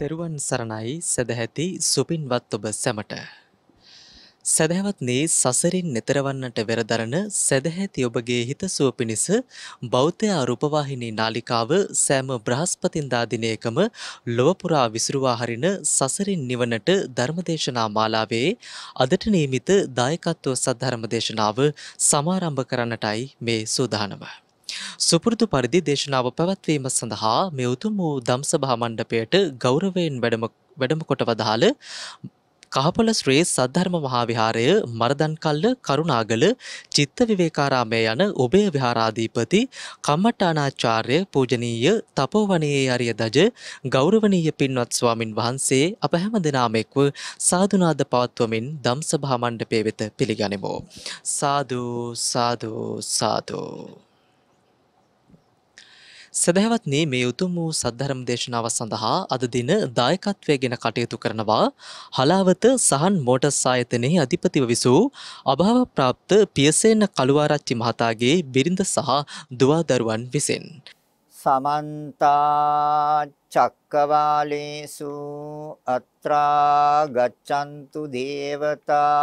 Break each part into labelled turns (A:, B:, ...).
A: තෙරුවන් සරණයි සැදැහැති සුපින්වත් ඔබ සැමට. සැදැවත්නේ සසරින් නෙතරවන්නට වෙරදරන සැදැහැති ඔබගේ හිත සුව පිණිස බෞද්ධ අරුපවාහිනී නාලිකාව සෑම බ්‍රහස්පතින්දා දිනයකම ලොවපුරා විසුරුවා හරින සසරින් නිවනට ධර්මදේශනා මාලාවේ අදට නියමිත දායකත්ව සද්ධර්මදේශනාව සමාරම්භ කරන්නටයි මේ සූදානම. සුපුරුදු පරිදි දේශනාව පැවැත්වීම සඳහා මේ උතුම් වූ ධම්සභා මණ්ඩපයට ගෞරවයෙන් වැඩම වැඩම කොට වදාළ කහපොළ ශ්‍රේ සද්ධර්ම මහා විහාරය මරදන්කල්ල කරුණාගල චිත්ත විවේකාරාමය යන ඔබේ විහාරාධීපති කම්මට්ටානාචාර්ය පූජනීය තපෝවනයේ අරිය දජ ගෞරවනීය පින්වත් ස්වාමින් වහන්සේ අප හැම දෙනාමෙක්ව සාධනාද පවත්වමින් දම්සභා මණ්ඩපය වෙත පිළිගනිමෝ. සාධූ සාධූ සාධූ. සදහවත්නි මේ උතුම් වූ සද්ධර්ම දේශනාව සඳහා අද දින දායකත්වය ගැන කටයුතු කරනවා හලාවත සහන් මෝටර්ස් ආයතනයේ අධිපතිව විසූ අභාව ප්‍රාප්ත පියසේන කළුආරච්චි මහතාගේ බිරිඳ සහ දුවා දරුවන් විසින්
B: සමන්ත චක්කවාලේසු අත්‍රා ගච්ඡන්තු දේවතා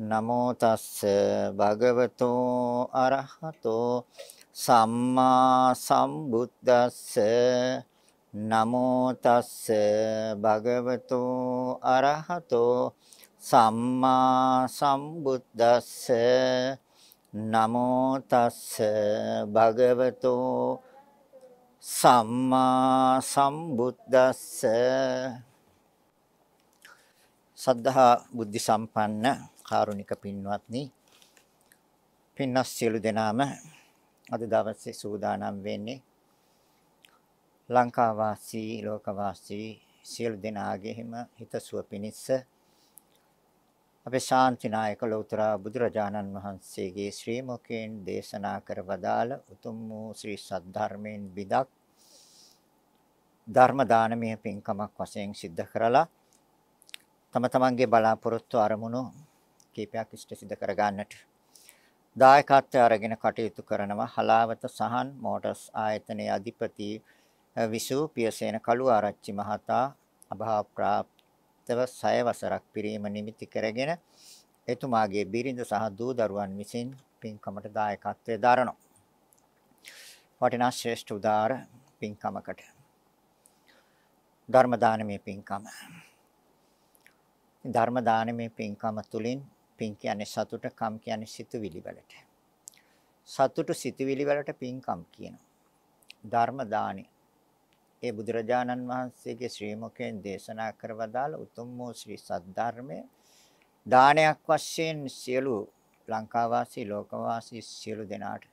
B: නමෝ තස්ස භගවතෝ අරහතෝ සම්මා සම්බුද්දස්ස නමෝ තස්ස භගවතෝ අරහතෝ සම්මා සම්බුද්දස්ස නමෝ තස්ස භගවතෝ සම්මා සම්බුද්දස්ස සද්ධා බුද්ධ සම්පන්න කාරුණික පින්වත්නි පින්නස් සියලු දෙනාම අද දවසේ සූදානම් වෙන්නේ ලංකා වාසී ලෝක වාසී සියලු දෙනාගේම හිතසුව පිණිස අපේ ශාන්තිනායක ලෞතර බුදුරජාණන් වහන්සේගේ ශ්‍රී මුඛයෙන් දේශනා කර වදාළ උතුම් වූ ශ්‍රී සද්ධර්මයෙන් බිදක් ධර්ම දානමය පින්කමක් වශයෙන් සිද්ධ කරලා තම තමන්ගේ බලාපොරොත්තු අරමුණු කීපයක් ඉෂ්ට සිදු කර ගන්නට දායකත්වය අරගෙන කටයුතු කරනවා හලාවත සහන් මෝටර්ස් ආයතනයේ අධිපති විසු පියසේන කළුආරච්චි මහතා අභා ප්‍රාප්තව 6 වසරක් පිරීම නිමිති කරගෙන එතුමාගේ බිරිඳ සහ දූ දරුවන් විසින් පින්කමට දායකත්වය දරනවා වටිනා ශ්‍රේෂ්ඨ උදාර පින්කමකට ධර්ම දානමේ පින්කම ධර්ම දානමේ පින්කම තුලින් පින් කියන්නේ සතුට, කම් කියන්නේ සිතුවිලි වලට. සතුට සිතුවිලි වලට පින්කම් කියනවා. ධර්ම දානි. ඒ බුදුරජාණන් වහන්සේගේ ශ්‍රී මුඛයෙන් දේශනා කරවදාළ උතුම් වූ ශ්‍රී සද්ධර්මය දානයක් වශයෙන් සියලු ලංකාවාසී ලෝකවාසී සියලු දෙනාට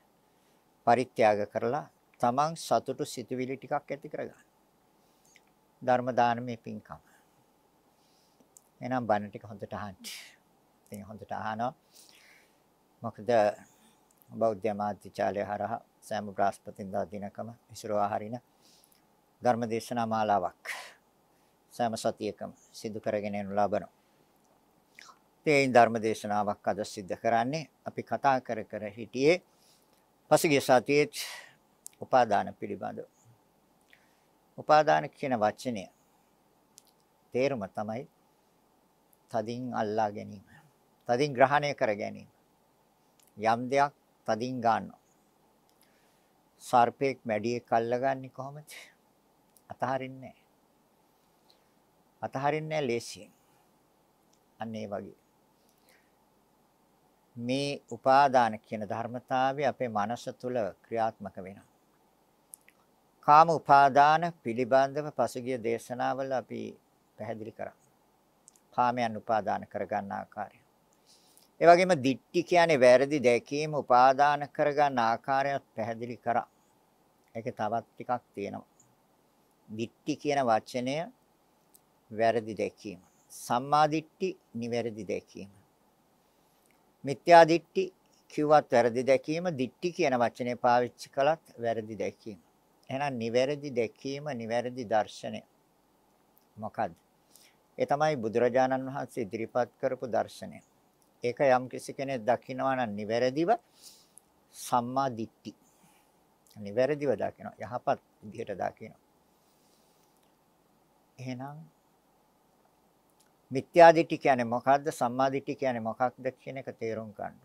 B: පරිත්‍යාග කරලා තමන් සතුටු සිතුවිලි ටිකක් ඇති කරගන්න. ධර්ම දානමේ පින්කම. එහෙනම් බණ ටික හොඳට අහන්න. ඉතින් හොඳට අහනවා. මොකද බෞද්ධ මාත්‍චාලය හරහා සෑම බ්‍රාස්පතින්දා දිනකම විසිරවා හරින ධර්ම දේශනා මාලාවක් සෑම සතියකම සිදු කරගෙන යනු ලබනවා. ඉතින් ධර්ම දේශනාවක් අද සිද්ධ කරන්නේ අපි කතා කර කර හිටියේ පසුගිය සතියේ උපාදාන පිළිබඳව. උපාදාන කියන වචනය තේරුම තමයි තදින් අල්ලා ගැනීම. තදින් ග්‍රහණය කර ගැනීම. යම් දෙයක් තදින් ගන්නවා. සර්පෙක් මැඩියෙක් අල්ලගන්නේ කොහොමද? අතහරින්නේ නැහැ. අතහරින්නේ නැහැ ලේසියෙන්. අන්න ඒ වගේ. මේ උපාදාන කියන ධර්මතාවය අපේ මනස තුල ක්‍රියාත්මක වෙනවා. කාම උපාදාන පිළිබඳව පසුගිය දේශනාවල අපි පැහැදිලි කරා. කාමයන් උපාදාන කරගන්න ආකාරය. ඒ වගේම දික්ටි කියන්නේ වැරදි දැකීම උපාදාන කරගන්න ආකාරයත් පැහැදිලි කරා. ඒක තවත් ටිකක් තියෙනවා. දික්ටි කියන වචනය වැරදි දැකීම. සම්මා දිට්ටි නිවැරදි දැකීම. මිත්‍යා දිට්ටි කිව්වත් වැරදි දැකීම, දික්ටි කියන වචනේ පාවිච්චි කළත් වැරදි දැකීම. එහෙනම් නිවැරදි දැකීම, නිවැරදි දර්ශනය. මොකද්ද? ඒ තමයි බුදුරජාණන් වහන්සේ ඉදිරිපත් කරපු දර්ශනය. ඒක යම් කිසි කෙනෙක් දකිනවා නම් නිවැරදිව සම්මා දිට්ඨි. නිවැරදිව දකිනවා. යහපත් විදිහට දකිනවා. එහෙනම් මිත්‍යා දිට්ඨි කියන්නේ මොකක්ද? සම්මා දිට්ඨි කියන්නේ මොකක්ද කියන එක තේරුම් ගන්න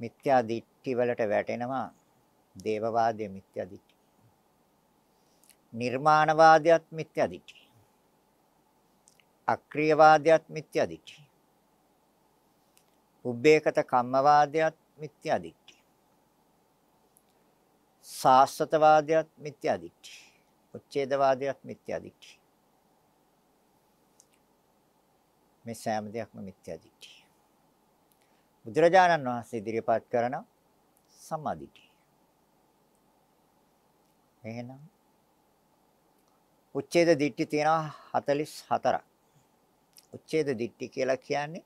B: මිත්‍යා දිට්ඨි වලට වැටෙනවා දේවවාදය මිත්‍යා දිට්ඨි. නිර්මාණවාදයත් මිත්‍යා දිට්ඨි. අක්‍රීයවාදයත් මිත්‍යා දිට්ඨි. උබ්බේකත කම්මවාදයත් මිත්‍යා දිට්ඨිය. සාස්ත්‍රතවාදයත් මිත්‍යා දිට්ඨිය. උච්ඡේදවාදයත් මිත්‍යා දිට්ඨිය. මේ සෑම දෙයක්ම මිත්‍යා දිට්ඨිය. බුදුරජාණන් වහන්සේ ඉදිරිපත් කරන සම්මා දිට්ඨිය. එහෙනම් උච්ඡේද දිට්ඨි තියෙනවා 44ක්. උච්ඡේද දිට්ඨි කියලා කියන්නේ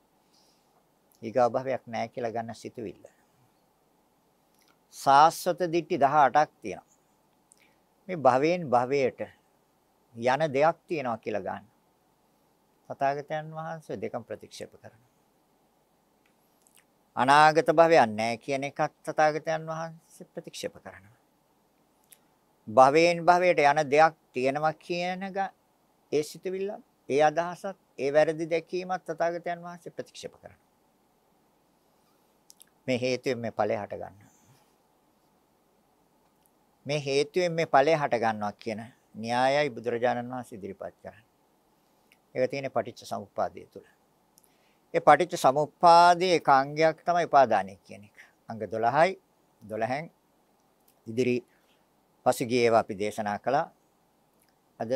B: ඊගා භවයක් නැහැ කියලා ගන්න සිතුවිල්ල. සාස්වත දිට්ටි 18ක් තියෙනවා. මේ භවයෙන් භවයට යන දෙයක් තියෙනවා කියලා ගන්න. තථාගතයන් වහන්සේ දෙකම ප්‍රතික්ෂේප කරනවා. අනාගත භවයක් නැහැ කියන එකක් තථාගතයන් වහන්සේ ප්‍රතික්ෂේප කරනවා. භවයෙන් භවයට යන දෙයක් තියෙනවා කියන ඒ සිතුවිල්ල, ඒ අදහසත්, ඒ වැරදි දැකීමත් තථාගතයන් වහන්සේ ප්‍රතික්ෂේප කරනවා. මේ හේතුවෙන් මේ ඵලය හට ගන්නවා. මේ හේතුවෙන් මේ ඵලය හට ගන්නවා කියන න්‍යායයි බුදුරජාණන් වහන්සේ ඉදිරිපත් කරන්නේ. ඒක තියෙන පටිච්ච සමුප්පාදය තුල. ඒ පටිච්ච සමුප්පාදයේ කාංගයක් තමයි උපාදානය කියන එක. අංග 12යි 12න් ඉදිරි පසුගිය ඒවා අපි දේශනා කළා. අද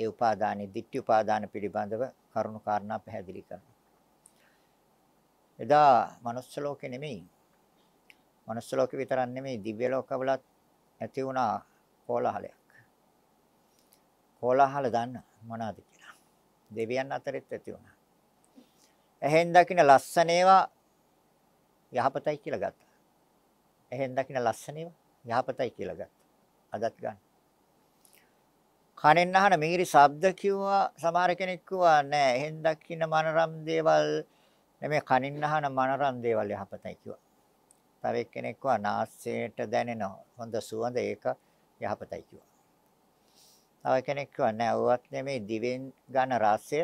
B: ඒ උපාදානයේ ditthi උපාදාන පිළිබඳව කරුණු කාරණා පැහැදිලි කරනවා. එදා manuss ලෝකේ නෙමෙයි. manuss ලෝකේ විතරක් නෙමෙයි දිව්‍ය ලෝකවලත් ඇති වුණා කෝලහලයක්. කෝලහල දන්න මොනවාද කියලා. දෙවියන් අතරෙත් ඇති වුණා. එහෙන් දකින්න ලස්සන ඒවා යහපතයි කියලා ගත්තා. එහෙන් දකින්න ලස්සන ඒවා යහපතයි කියලා ගත්තා. අදත් ගන්න. කනෙන් අහන මිහිරි ශබ්ද කිව්වා සමහර කෙනෙක් කිව්වා නෑ එහෙන් දකින්න මනරම් දේවල් මේ කනින් අහන මනරන් දේවල් යහපතයි කිව්වා. තව එක්කෙනෙක් කිව්වා නාසයට දැනෙන හොඳ සුවඳ ඒක යහපතයි කිව්වා. තව කෙනෙක් කිව්වා නෑ ඔවත් නෙමේ දිවෙන් ගන්න රසය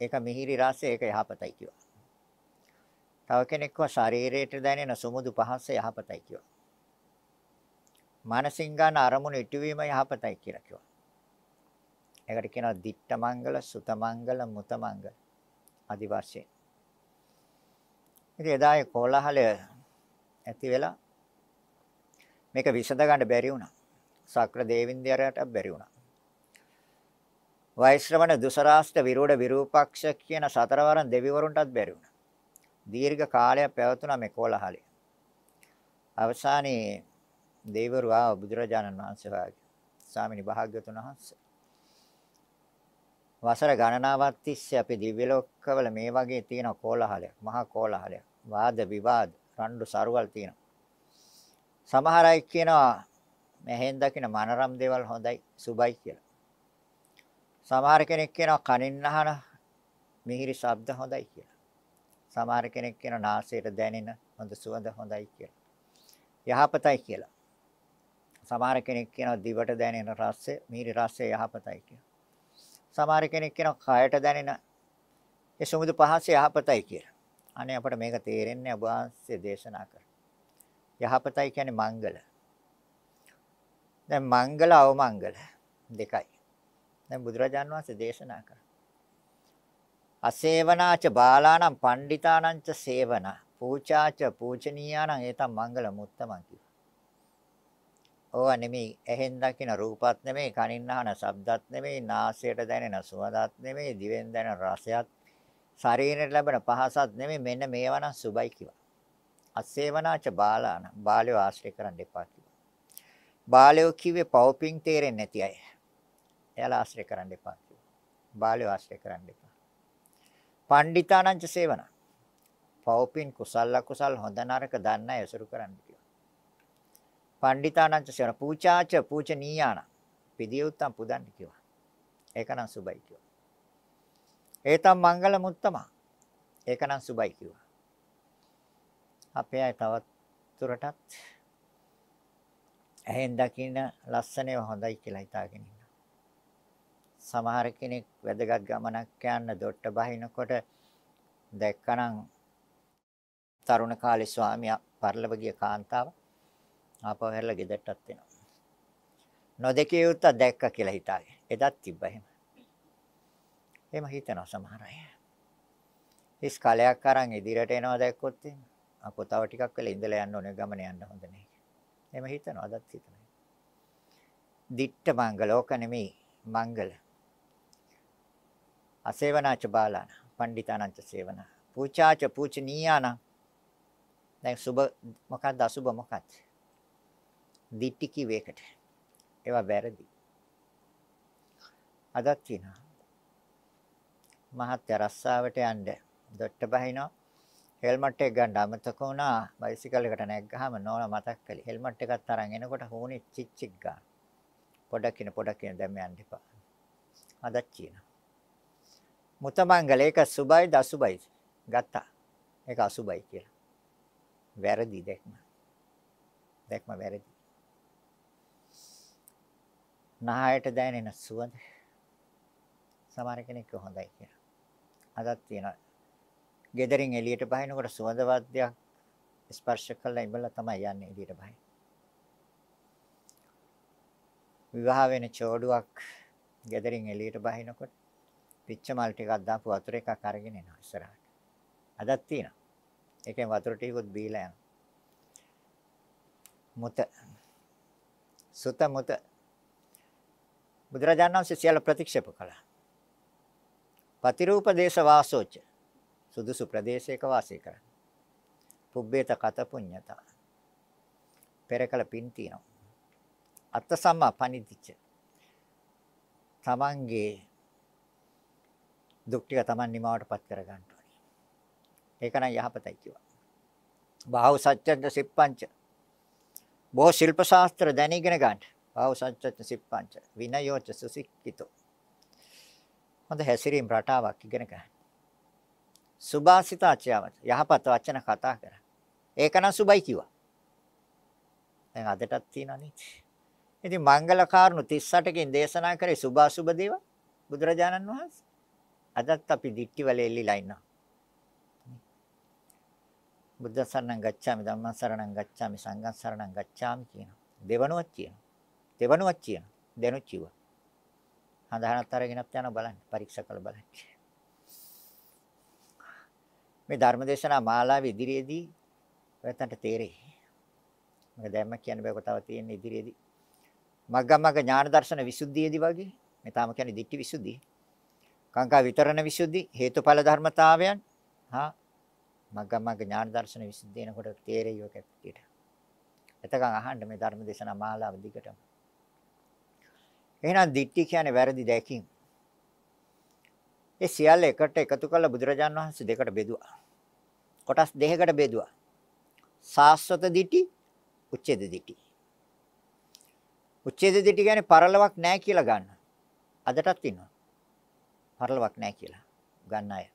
B: ඒක මිහිරි රසය ඒක යහපතයි කිව්වා. තව කෙනෙක් කිව්වා ශරීරයට දැනෙන සුමුදු පහස යහපතයි කිව්වා. මානසින් ගන්න අරමුණු ඉටුවීම යහපතයි කියලා කිව්වා. ඒකට කියනවා දිට්ඨ මංගල, සුත මංගල, මුත මංගල ආදි වශයෙන්. ඉතින් එදා ඒ කෝලහලය ඇති වෙලා මේක විසඳ ගන්න බැරි වුණා. සක්‍ර දේවින්දරයට බැරි වුණා. වෛශ්‍රවණ දුසරාෂ්ට විරෝධ විරූපක්ෂ කියන සතරවරන් දෙවිවරුන්ටත් බැරි වුණා. දීර්ඝ කාලයක් පැවතුණා මේ කෝලහලය. අවසානයේ දෙවිවරු ආව බුදුරජාණන් වහන්සේ වාගේ ස්වාමිනී භාග්‍යතුන් වහන්සේ වසර ගණනාවක් තිස්සේ අපි දිව්‍ය ලෝකවල මේ වගේ තියෙන කෝලහලයක් මහා කෝලහලයක් වාද විවාද රණ්ඩු සරුවල් තියෙනවා. සමහර අය කියනවා මෙහෙන් දකින මනරම් දේවල් හොඳයි සුබයි කියලා. සමහර කෙනෙක් කියනවා කනින් අහන මිහිරි ශබ්ද හොඳයි කියලා. සමහර කෙනෙක් කියනවා නාසයට දැනෙන හොඳ සුවඳ හොඳයි කියලා. යහපතයි කියලා. සමහර කෙනෙක් කියනවා දිවට දැනෙන රසය මිහිරි රසය යහපතයි කියලා. සමහර කෙනෙක් කියනවා කයට දැනෙන ඒ සුමුදු පහස යහපතයි කියලා. අනේ අපට මේක තේරෙන්නේ ඔබ වහන්සේ දේශනා කර. යහපතයි කියන්නේ මංගල. දැන් මංගල අවමංගල දෙකයි. දැන් බුදුරජාන් වහන්සේ දේශනා කර. අසේවනාච බාලාණං පණ්ඩිතාණංච සේවන පූජාච පූජනීයාණං ඒතම් මංගල මුත්තමන් කිව්වා. ඕවා නෙමෙයි ඇහෙන් දකින රූපත් නෙමෙයි කනින් අහන ශබ්දත් නෙමෙයි නාසයට දැනෙන සුවඳත් නෙමෙයි දිවෙන් දැනෙන රසයත් ශරීරයට ලැබෙන පහසත් නෙමෙයි මෙන්න මේවා නම් සුබයි කිව්වා. අසේවනාච බාලාන බාලයෝ ආශ්‍රය කරන්න එපා කිව්වා. බාලයෝ කිව්වේ පවපින් තේරෙන්නේ නැති අය. එයාලා ආශ්‍රය කරන්න එපා කිව්වා. බාලයෝ ආශ්‍රය කරන්න එපා. පණ්ඩිතානංච සේවනා. පවපින් කුසල කුසල් හොඳ නරක දන්න අය ඇසුරු කරන්න කිව්වා. පණ්ඩිතානංච සේවනා පූජාච පූජනීයාන. පිළියුත්තම් පුදන්න කිව්වා. ඒකනම් සුබයි කිව්වා. ඒතම් මංගල මුත්තම. ඒකනම් සුබයි කිව්වා. අපේ අය තවත් තුරටත් ඇහෙන් දකින්න ලස්සනේ හොඳයි කියලා හිතාගෙන ඉන්නවා. සමහර කෙනෙක් වැදගත් ගමනක් යන්න දොට්ට බහිනකොට දැක්කනම් තරුණ කාලේ ස්වාමියා පරිලව ගිය කාන්තාව ආපහු හැරලා ගෙදරටත් එනවා. නොදකේ යුත්ත දැක්ක කියලා හිතාගෙන. එදත් තිබ්බා එහෙම. එහෙම හිතනවා සමහර අය. ඉස් කලයක් අරන් ඉදිරියට එනවා දැක්කොත් එහෙම. අපෝ තව ටිකක් වෙලා ඉඳලා යන්න ඕනේ ගමන යන්න හොඳ නැහැ. එහෙම හිතනවා අදත් හිතනවා. දිට්ඨ මංගල ඕක නෙමෙයි මංගල. අසේවනාච බාලාන පණ්ඩිතානංච සේවන. පූජාච පූජනීයාන. දැන් සුබ මොකක්ද අසුබ මොකක්ද? දිට්ටි කිවේකට. ඒවා වැරදි. අදත් තියෙනවා. මහත්ය රස්සාවට යන්න දොට්ට බහිනවා හෙල්මට් එක ගන්න අමතක වුණා බයිසිකල් එකට නැග්ගාම නෝන මතක් කළේ හෙල්මට් එකක් තරන් එනකොට හොුනේ චිච්චික් ගා පොඩක් කින පොඩක් කින දැන් මම යන්න එපා අදත් කියන මුතමංගල ඒක සුබයි දසුබයි ගත්තා ඒක අසුබයි කියලා වැරදි දැක්ම දැක්ම වැරදි නහයට දැනෙන සුවඳ සමහර කෙනෙක් හොඳයි කියලා අදත් තියෙනවා. ගෙදරින් එළියට බහිනකොට සුවඳ වාද්‍යයක් ස්පර්ශ කළා ඉබලා තමයි යන්නේ එළියට බහින. විවාහ වෙන චෝඩුවක් ගෙදරින් එළියට බහිනකොට පිච්ච මල් ටිකක් දාපු වතුර එකක් අරගෙන එනවා ඉස්සරහට. අදත් තියෙනවා. ඒකෙන් වතුර ටිකකුත් බීලා යනවා. මුත සුත මුත බුදුරජාණන් වහන්සේ සියල්ල ප්‍රතික්ෂේප කළා. පතිරූප දේශ වාසෝච සුදුසු ප්‍රදේශයක වාසය කරන්න. පුබ්බේත කත පුඤ්ඤතා. පෙරකල පින් තියෙනවා. අත්ත සම්මා පනිදිච්ච. තමන්ගේ දුක් ටික තමන් නිමාවටපත් කර ගන්න ඕනේ. ඒක නම් යහපතයි කිව්වා. බාහුව සත්‍යද්ද සිප්පංච. බොහෝ ශිල්ප ශාස්ත්‍ර දැනගෙන ගන්න. බාහුව සත්‍යද්ද සිප්පංච. විනයෝච සුසික්කිතෝ. හොඳ හැසිරීම් රටාවක් ඉගෙන ගන්න. සුභාසිත අචයවත් යහපත් වචන කතා කරා. ඒකනම් සුබයි කිව්වා. දැන් අදටත් තියෙනනේ. ඉතින් මංගල කාරණු 38කින් දේශනා කරේ සුභාසුබ දේව බුදුරජාණන් වහන්සේ. අදත් අපි දික්ටිවලේ එල්ලිලා ඉන්නවා. බුද්ධ සරණං ගච්ඡාමි ධම්මං සරණං ගච්ඡාමි සංඝං සරණං ගච්ඡාමි කියනවා. දෙවනුවක් කියනවා. දෙවනුවක් කියනවා. දෙනුචිවා. හඳහනත් අරගෙනත් යනවා බලන්න පරීක්ෂා කරලා බලන්න. මේ ධර්මදේශනා මාලාව ඉදිරියේදී ඔයයන්ට තේරෙයි. මම දැම්ම කියන්න බෑ කොටව තියෙන ඉදිරියේදී. මග්ගමග්ග ඥාන දර්ශන විසුද්ධියේදී වගේ මේ තාම කියන්නේ දික්ටි විසුද්ධිය. කාංකා විතරණ විසුද්ධි හේතුඵල ධර්මතාවයන් හා මග්ගමග්ග ඥාන දර්ශන විසුද්ධිය එනකොට තේරෙයි ඔක ඇත්තට. එතකන් අහන්න මේ ධර්මදේශනා මාලාව දිගටම. එහෙනම් දිට්ඨි කියන්නේ වැරදි දැකීම. ඒ සියල්ල එකට එකතු කරලා බුදුරජාන් වහන්සේ දෙකට බෙදුවා. කොටස් දෙකකට බෙදුවා. සාස්වත දිටි, උච්ඡේද දිටි. උච්ඡේද දිටි කියන්නේ පරලවක් නැහැ කියලා ගන්න. අදටත් ඉන්නවා. පරලවක් නැහැ කියලා ගන්න අය.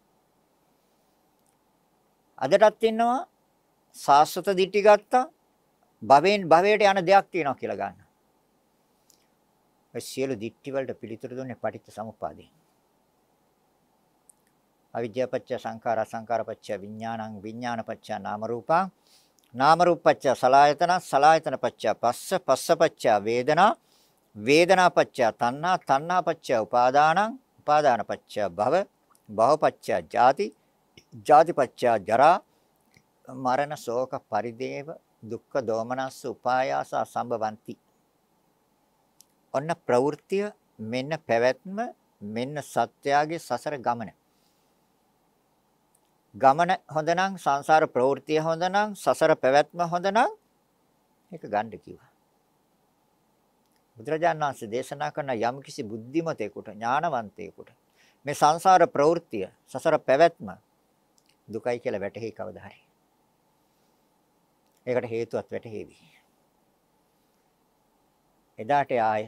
B: අදටත් ඉන්නවා සාස්වත දිටි ගත්තා භවෙන් භවයට යන දෙයක් තියෙනවා කියලා ගන්න. ඒ සියලු දික්ටි වලට පිළිතුරු දුන්නේ පටිච්ච සමුප්පාදේ. අවිද්‍යාපච්ච සංඛාර සංඛාරපච්ච විඥානං විඥානපච්ච නාම රූපා නාම රූපපච්ච සලායතන සලායතනපච්ච පස්ස පස්සපච්ච වේදනා වේදනාපච්ච තණ්හා තණ්හාපච්ච උපාදානං උපාදානපච්ච භව භවපච්ච ජාති ජාතිපච්ච ජරා මරණ ශෝක පරිදේව දුක්ඛ දෝමනස්ස උපායාස සම්බවಂತಿ ඔන්න ප්‍රවෘත්තිය මෙන්න පැවැත්ම මෙන්න සත්‍යයේ සසර ගමන. ගමන හොඳනම් සංසාර ප්‍රවෘත්තිය හොඳනම් සසර පැවැත්ම හොඳනම් ඒක ගන්න කිව්වා. බුදුරජාණන් වහන්සේ දේශනා කරන යම්කිසි බුද්ධිමතෙකුට ඥානවන්තයෙකුට මේ සංසාර ප්‍රවෘත්තිය සසර පැවැත්ම දුකයි කියලා වැටහි කවදා හරි. ඒකට හේතුවත් වැටහෙවි. එදාට ආය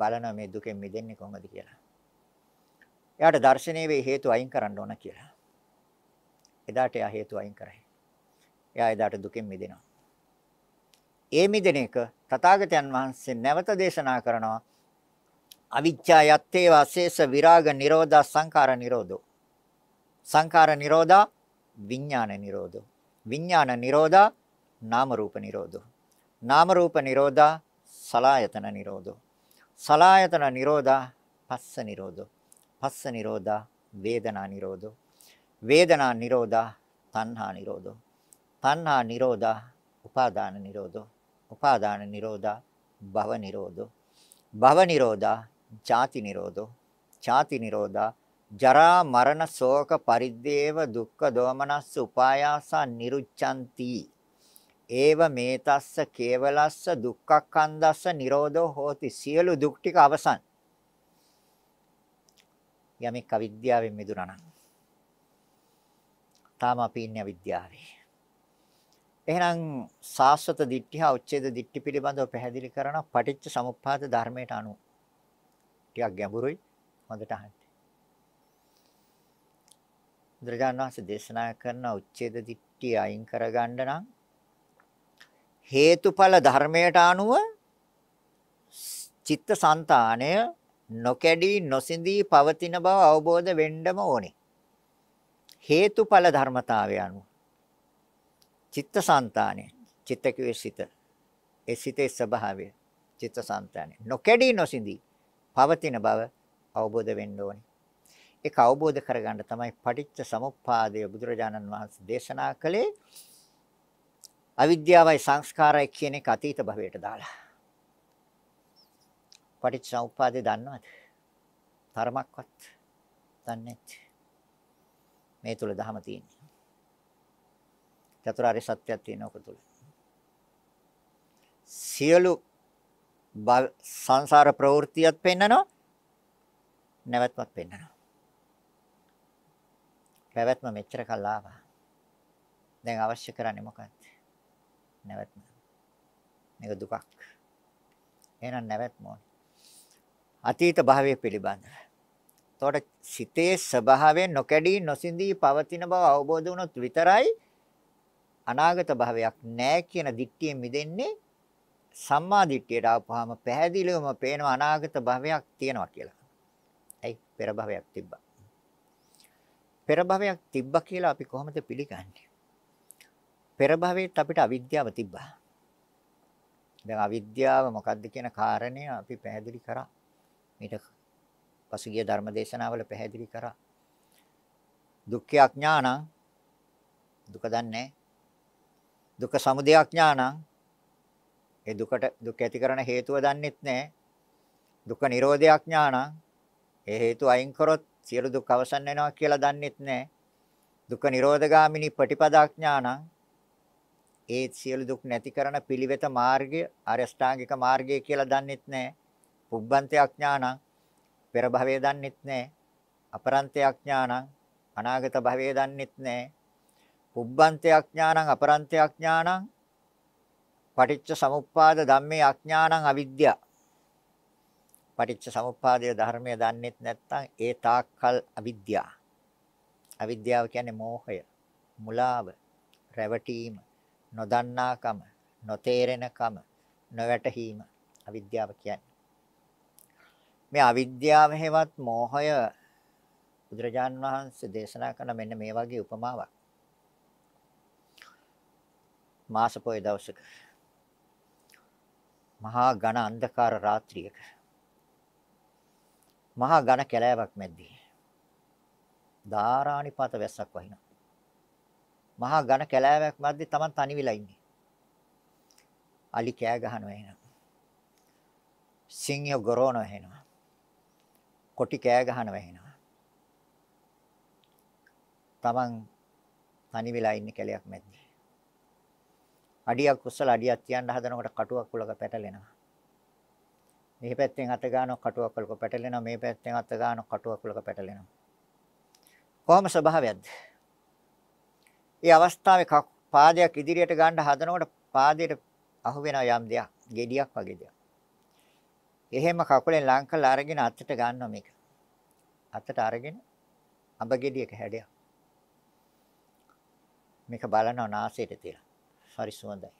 B: බලන මේ දුකෙන් මිදෙන්නේ කොහොමද කියලා. එයාට දර්ශනීය වේ හේතු අයින් කරන්න ඕන කියලා. එදාට එයා හේතු අයින් කරයි. එයා එදාට දුකෙන් මිදෙනවා. ඒ මිදෙන එක තථාගතයන් වහන්සේ නැවත දේශනා කරනවා. අවිජ්ජා යත්තේ වාසේස විරාග නිරෝධා සංඛාර නිරෝධෝ. සංඛාර නිරෝධා විඥාන නිරෝධෝ. විඥාන නිරෝධා නාම රූප නිරෝධෝ. නාම රූප නිරෝධා ಸಲಾಯತನ ನಿರೋಧ ಸಲಾಯತನ ನಿರೋಧ ಪಸ್ಸ ನಿರೋಧ ಪಸ್ಸ ನಿರೋಧ ವೇದನಾ ನಿರೋಧ ವೇದನಾ ನಿರೋಧ ತನ್ಹಾ ನಿರೋಧ ತನ್ಹಾ ನಿರೋಧ ಉಪಾದಾನ ನಿರೋಧ ಉಪಾದಾನ ನಿರೋಧ ಭವ ನಿರೋಧ ಭವ ನಿರೋಧ ಜಾತಿ ನಿರೋಧ ಜಾತಿ ನಿರೋಧ ಜರಾ ಮರಣ ಶೋಕ ಪರಿದೇವ ದುಃಖ ದೋಮನಸ್ಸು ಉಪಾಯಾಸ ನಿರುಚ್ಛಂತಿ ඒව මේ තස්ස කේවලස්ස දුක්ඛක්ඛන්දස්ස නිරෝධෝ හෝති සියලු දුක් ටික අවසන් යමෙක් අවිද්‍යාවෙන් මිදුණා නම් තාම අපි ඉන්නේ අවිද්‍යාවේ එහෙනම් සාස්වත දිට්ඨිය උච්ඡේද දිට්ඨි පිළිබඳව පැහැදිලි කරන පටිච්ච සමුප්පාද ධර්මයට අනුව ටිකක් ගැඹුරුයි හොඳට අහන්න බුදුරජාණන් වහන්සේ දේශනා කරන උච්ඡේද දිට්ඨිය අයින් කරගන්න නම් හේතුඵල ධර්මයට අනුව චිත්තසංතානය නොකැඩී නොසිඳී පවතින බව අවබෝධ වෙන්නම ඕනේ. හේතුඵල ධර්මතාවය අනුව චිත්තසංතානය චිත්ත කිව්වේ සිත. ඒ සිතේ ස්වභාවය චිත්තසංතානය නොකැඩී නොසිඳී පවතින බව අවබෝධ වෙන්න ඕනේ. ඒක අවබෝධ කරගන්න තමයි පටිච්ච සමුප්පාදය බුදුරජාණන් වහන්සේ දේශනා කළේ. අවිද්‍යාවයි සංස්කාරයි කියන එක අතීත භවයට දාලා. පටිච්චසමුප්පාදේ දන්නවද? තරමක්වත් දන්නේ මේ තුල ධම තියෙන්නේ. චතුරාර්ය සත්‍යයක් තියෙනවක තුල. සියලු සංසාර ප්‍රවෘත්තියත් පෙන්නනවා නැවැත්මත් පෙන්නනවා. පැවැත්ම මෙච්චර කල් ආවා. දැන් අවශ්‍ය කරන්නේ මොකක්ද? නැවැත්ම. මේක දුකක්. එහෙනම් නැවැත්ම ඕනේ. අතීත භාවය පිළිබඳ. එතකොට සිතේ ස්වභාවයෙන් නොකැඩී නොසිඳී පවතින බව අවබෝධ වුණොත් විතරයි අනාගත භාවයක් නැහැ කියන දික්තියෙන් මිදෙන්නේ සම්මා දිට්ඨියට ආපුවාම පැහැදිලිවම පේනවා අනාගත භවයක් තියෙනවා කියලා. ඇයි පෙර භවයක් තිබ්බා. පෙර භවයක් තිබ්බා කියලා අපි කොහොමද පිළිගන්නේ? පෙර භවෙත් අපිට අවිද්‍යාව තිබ්බා. දැන් අවිද්‍යාව මොකද්ද කියන කාරණය අපි පැහැදිලි කරා. මේක පසුගිය ධර්මදේශනාවල පැහැදිලි කරා. දුක්ඛ අඥානං දුක දන්නේ දුක සමුදය අඥානං ඒ දුකට දුක් ඇති කරන හේතුව දන්නෙත් නැහැ. දුක නිරෝධය අඥානං ඒ හේතු අයින් කරොත් සියලු දුක් අවසන් වෙනවා කියලා දන්නෙත් නැහැ. දුක නිරෝධගාමිනී ප්‍රතිපදාඥානං ඒ සියලු දුක් නැති කරන පිළිවෙත මාර්ගය අරියෂ්ඨාංගික මාර්ගය කියලා දන්නෙත් නැහැ. පුබ්බන්තේ අඥානං පෙර භවයේ දන්නෙත් නැහැ. අපරන්තේ අඥානං අනාගත භවයේ දන්නෙත් නැහැ. පුබ්බන්තේ අඥානං අපරන්තේ අඥානං පටිච්ච සමුප්පාද ධම්මේ අඥානං අවිද්‍යාව පටිච්ච සමුප්පාදයේ ධර්මය දන්නෙත් නැත්නම් ඒ තාක්කල් අවිද්‍යාව. අවිද්‍යාව කියන්නේ මෝහය, මුලාව, රැවටීම, නොදන්නාකම, නොතේරෙනකම, නොවැටහීම අවිද්‍යාව කියන්නේ. මේ අවිද්‍යාව හේවත් මෝහය බුදුරජාන් වහන්සේ දේශනා කරන මෙන්න මේ වගේ උපමාවක්. මාස පොය දවසක මහා ඝන අන්ධකාර රාත්‍රියක මහා ඝන කැලෑවක් මැද්දේ ධාරානිපත වැස්සක් වහිනවා. මහා ඝන කැලෑවක් මැද්දේ Taman තනි වෙලා ඉන්නේ. අලි කෑ ගහනවා එහෙනම්. සිංහය ගොරවනවා එහෙනම්. කොටි කෑ ගහනවා එහෙනම්. Taman තනි වෙලා ඉන්නේ කැලයක් මැද්දේ. අඩියක් උස්සලා අඩියක් තියන්න හදනකොට කටුවක් උලක පැටලෙනවා. මේ පැත්තෙන් අත ගන්නව කටුවක් උලක පැටලෙනවා මේ පැත්තෙන් අත ගන්නව කටුවක් උලක පැටලෙනවා. කොහොම ස්වභාවයක්ද? ඒ අවස්ථාවේ පාදයක් ඉදිරියට ගන්න හදනකොට පාදයට අහු වෙන යම් දෙයක්, gediyak වගේ දෙයක්. එහෙම කකුලෙන් ලං කරලා අරගෙන අතට ගන්නවා මේක. අතට අරගෙන අඹ gediyක හැඩයක්. මේක බලනවා නාසයට තියලා. හරි සුවඳයි.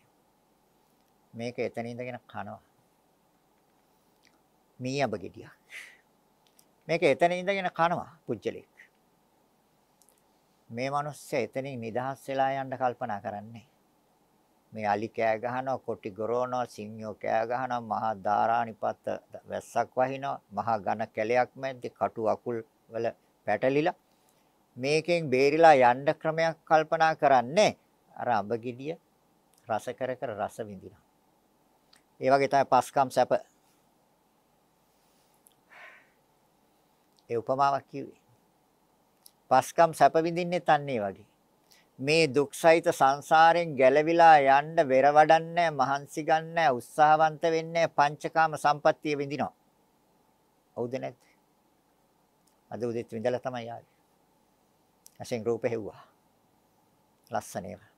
B: මේක එතන ඉඳගෙන කනවා. මී අඹ gediyක්. මේක එතන ඉඳගෙන කනවා පුජ්‍යලේ. මේ මිනිස්සයා එතනින් නිදහස් වෙලා යන්න කල්පනා කරන්නේ. මේ අලි කෑ ගහනවා, කොටි ගොරවනවා, සිංහෝ කෑ ගහනවා, මහා ධාරානිපත වැස්සක් වහිනවා, මහා ඝන කැලයක් මැද්දේ කටු අකුල් වල පැටලිලා මේකෙන් බේරිලා යන්න ක්‍රමයක් කල්පනා කරන්නේ. අර අඹ ගෙඩිය රස කර කර රස විඳිනවා. ඒ වගේ තමයි පස්කම් සැප. ඒ උපමාවක් කිව්වේ. පස්කම් සැප විඳින්නෙත් අන්නේ වගේ. මේ දුක් සහිත සංසාරයෙන් ගැලවිලා යන්න වෙර වඩන්නේ මහන්සි ගන්නෑ උත්සාහවන්ත වෙන්නේ පංචකාම සම්පත්තිය විඳිනවා. හවුද නැද්ද? අද උදේත් විඳලා තමයි ආවේ. ඇසෙන් රූප හෙව්වා. ලස්සන ඒවා.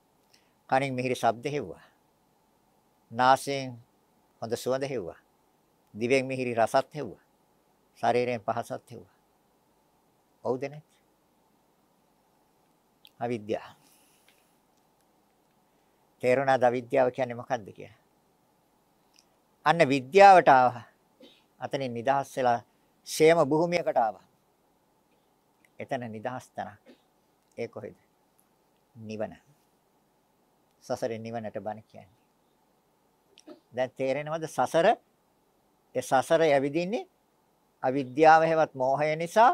B: කනින් මිහිරි ශබ්ද හෙව්වා. නාසයෙන් හොඳ සුවඳ හෙව්වා. දිවෙන් මිහිරි රසත් හෙව්වා. ශරීරයෙන් පහසත් හෙව්වා. හවුද නැද්ද? අවිද්‍යාව. තේරුණාද අවිද්‍යාව කියන්නේ මොකද්ද කියලා? අන්න විද්‍යාවට ආවා. අතනින් නිදහස් වෙලා ෂේම භූමියකට ආවා. එතන නිදහස් තනක්. ඒ කොහෙද? නිවන. සසරේ නිවනට බණ කියන්නේ. දැන් තේරෙනවද සසර ඒ සසර යවිදින්නේ අවිද්‍යාව හේවත් මෝහය නිසා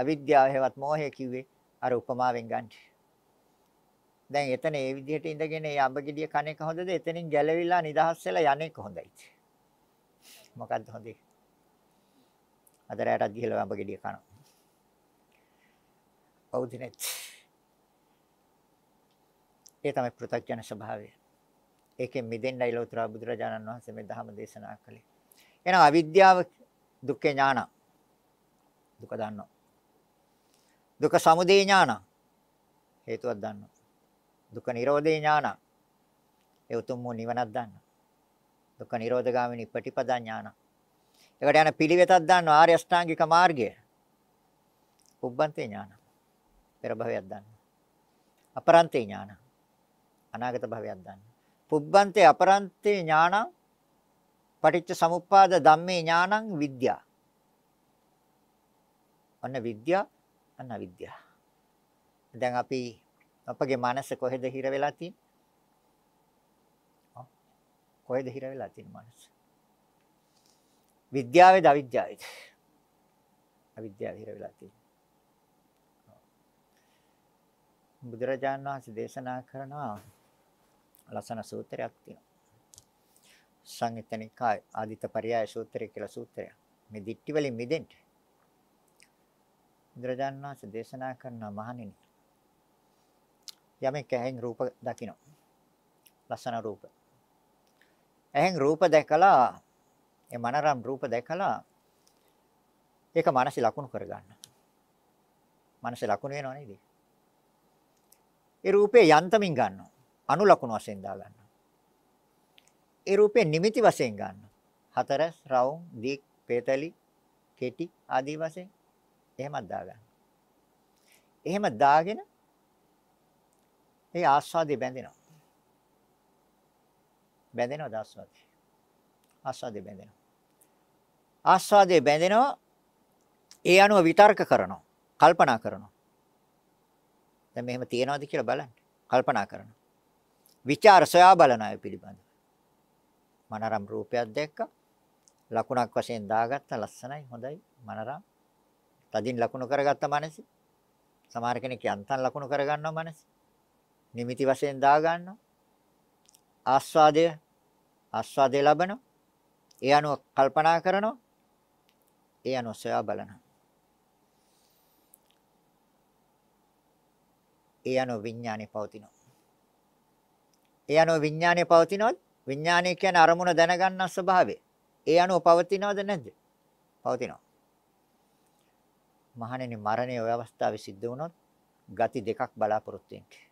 B: අවිද්‍යාව හේවත් මෝහය කිව්වේ අර උපමාවෙන් ගන්නේ. දැන් එතන ඒ විදිහට ඉඳගෙන ඒ අඹ ගෙඩිය කන එක හොඳද? එතනින් ගැලවිලා නිදහස් වෙලා යන්නේක හොඳයි. මොකද්ද හොඳේ? අද රැට ගිහලා අඹ ගෙඩිය කනවා. පෞදිනෙත්. ඒ තමයි පෘථග්ජන ස්වභාවය. ඒකෙන් මිදෙන්නයි ලෝතර බුදුරජාණන් වහන්සේ මේ ධර්ම දේශනා කළේ. එහෙනම් අවිද්‍යාව දුක්ඛේ ඥාන. දුක දන්නවා. දුක සමුදය ඥාන. හේතුවක් දන්නවා. දුක්ඛ නිරෝධේ ඥානං. ඒ උතුම් වූ නිවනක් දන්නා. දුක්ඛ නිරෝධගාමිනී ප්‍රතිපදා ඥානං. ඒකට යන පිළිවෙතක් දන්නා ආර්ය අෂ්ටාංගික මාර්ගය. උබ්බන්තේ ඥානං. පෙර භවයක් දන්නා. අපරන්තේ ඥානං. අනාගත භවයක් දන්නා. පුබ්බන්තේ අපරන්තේ ඥානං පටිච්ච සමුප්පාද ධම්මේ ඥානං විද්‍යා. අන්න විද්‍යා අන්න අවිද්‍යා. දැන් අපි අපගේ මනස කොහෙද හිර වෙලා තියෙන්නේ? කොහෙද හිර වෙලා තියෙන්නේ මනස? විද්‍යාවේද අවිද්‍යාවේද? අවිද්‍යාව හිර වෙලා තියෙන්නේ. බුදුරජාණන් වහන්සේ දේශනා කරනවා ලසන සූත්‍රයක් තියෙනවා. සංයුත්තනිකාය ආදිත පරයය සූත්‍රය කියලා සූත්‍රයක්. මේ දික්ටි වලින් මිදෙන්න. බුදුරජාණන් වහන්සේ දේශනා කරන මහණෙනි යමෙක් ඇහෙන් රූප දකිනවා. ලස්සන රූප. ඇහෙන් රූප දැකලා ඒ මනරම් රූප දැකලා ඒක මානසික ලකුණු කරගන්න. මානසික ලකුණු වෙනව නේද? ඒ රූපේ යන්තමින් ගන්නවා. අනු ලකුණු වශයෙන් දා ගන්නවා. ඒ රූපේ නිමිති වශයෙන් ගන්නවා. හතර, රවුම්, දික්, පෙතලි, කෙටි ආදී වශයෙන් එහෙමත් දා ගන්නවා. එහෙම දාගෙන ඒ ආස්වාදේ බැඳෙනවා. බැඳෙනවද ආස්වාදේ? ආස්වාදේ බැඳෙනවා. ආස්වාදේ බැඳෙනවා ඒ අනුව විතර්ක කරනවා. කල්පනා කරනවා. දැන් මෙහෙම තියනවාද කියලා බලන්න. කල්පනා කරනවා. විචාර සොයා බලන අය පිළිබඳව. මනරම් රූපයක් දැක්කා. ලකුණක් වශයෙන් දාගත්තා ලස්සනයි හොඳයි මනරම්. තදින් ලකුණු කරගත්ත මනස. සමහර කෙනෙක් යන්තම් ලකුණු කරගන්නවා මනස. නිමිති වශයෙන් දාගන්නවා. ආස්වාදය ආස්වාදය ලබනවා. ඒ අනුව කල්පනා කරනවා. ඒ අනුව සොයා බලනවා. ඒ අනුව විඥානේ පවතිනවා. ඒ අනුව විඥානේ පවතිනොත් විඥානය කියන්නේ අරමුණ දැනගන්න ස්වභාවය. ඒ අනුව පවතිනවද නැද්ද? පවතිනවා. මහණෙනි මරණයේ ওই අවස්ථාවේ සිද්ධ වුණොත් ගති දෙකක් බලාපොරොත්තු වෙන්නේ.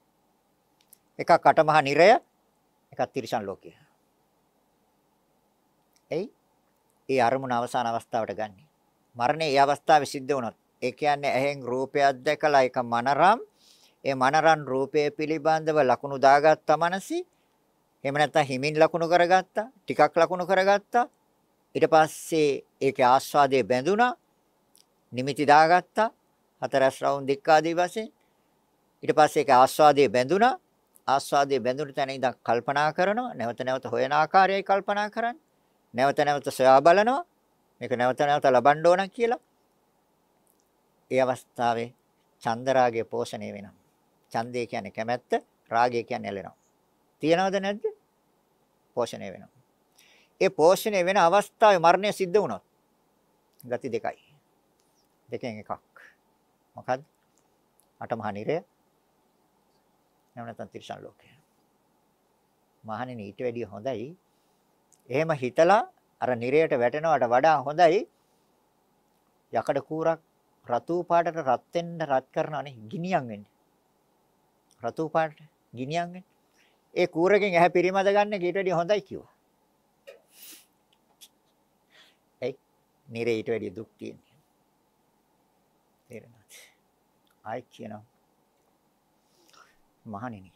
B: එකක් අටමහා නිරය, එකක් තිරිසන් ලෝකය. එයි ඒ අරමුණ අවසාන අවස්ථාවට ගන්න. මරණය ඒ අවස්ථාවේ සිද්ධ වුණොත් ඒ කියන්නේ ඇහෙන් රූපයක් දැකලා ඒක මනරම් ඒ මනරම් රූපය පිළිබඳව ලකුණු දාගත්ත මනසි එහෙම නැත්නම් හිමින් ලකුණු කරගත්තා ටිකක් ලකුණු කරගත්තා ඊට පස්සේ ඒකේ ආස්වාදයේ බැඳුනා නිමිති දාගත්තා හතරස් රවුන් දික්කාදී වශයෙන් ඊට පස්සේ ඒක ආස්වාදයේ බැඳුනා ආස්වාදයේ බැඳුණු තැන ඉඳන් කල්පනා කරනවා නැවත නැවත හොයන ආකාරයයි කල්පනා කරන්නේ නැවත නැවත සොයා බලනවා මේක නැවත නැවත ලබන්න ඕන කියලා ඒ අවස්ථාවේ චන්දරාගය පෝෂණය වෙනවා ඡන්දය කියන්නේ කැමැත්ත රාගය කියන්නේ ඇලෙනවා තියනවද නැද්ද පෝෂණය වෙනවා ඒ පෝෂණය වෙන අවස්ථාවේ මරණය සිද්ධ වුණොත් ගති දෙකයි දෙකෙන් එකක් මොකද්ද අටමහා නිරය නැව නැත්නම් තිරිසන් ලෝකය. මහණෙනි ඊට වැඩිය හොඳයි. එහෙම හිතලා අර නිරයට වැටෙනවට වඩා හොඳයි. යකඩ කූරක් රතු පාටට රත් වෙන්න රත් කරනවනේ ගිනියම් වෙන්න. රතු පාට ගිනියම් වෙන්න. ඒ කූරකින් ඇහැ පිරිමද ගන්න ඊට වැඩිය හොඳයි කිව්වා. ඒ නිරේ ඊට වැඩිය දුක් තියෙනවා. තේරෙනවද? ආයි කියනවා මහණෙනි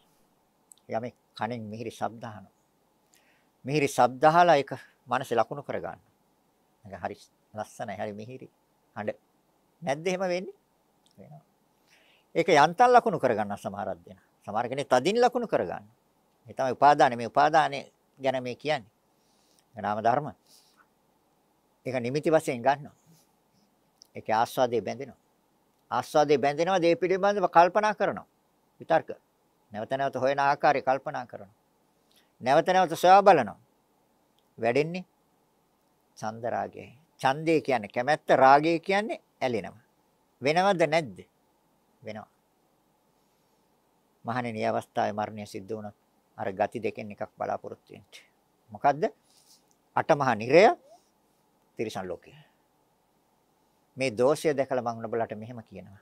B: යමෙක් කණෙන් මිහිරි ශබ්ද අහනවා. මිහිරි ශබ්ද අහලා ඒක මනසේ ලකුණු කරගන්න. ඒක හරි ලස්සනයි, හරි මිහිරි. හඬ. නැද්ද එහෙම වෙන්නේ? වෙනවා. ඒක යන්තම් ලකුණු කරගන්න සමහරක් දෙන. සමහර කෙනෙක් තදින් ලකුණු කරගන්න. මේ තමයි උපාදාන මේ උපාදානේ ගැන මේ කියන්නේ. නාම ධර්ම. ඒක නිමිති වශයෙන් ගන්නවා. ඒකේ ආස්වාදයේ බැඳෙනවා. ආස්වාදයේ බැඳෙනවා දේ පිළිබඳව කල්පනා කරනවා. විතර්ක නැවත නැවත හොයන ආකාරය කල්පනා කරනවා. නැවත නැවත සොයා බලනවා. වැඩෙන්නේ ඡන්ද රාගයයි. ඡන්දේ කියන්නේ කැමැත්ත රාගය කියන්නේ ඇලෙනවා. වෙනවද නැද්ද? වෙනවා. මහණෙනි අවස්ථාවේ මරණය සිද්ධ වුණොත් අර ගති දෙකෙන් එකක් බලාපොරොත්තු වෙන්න. මොකද්ද? අටමහා නිරය තිරිසන් ලෝකය. මේ දෝෂය දැකලා මම ඔබලට මෙහෙම කියනවා.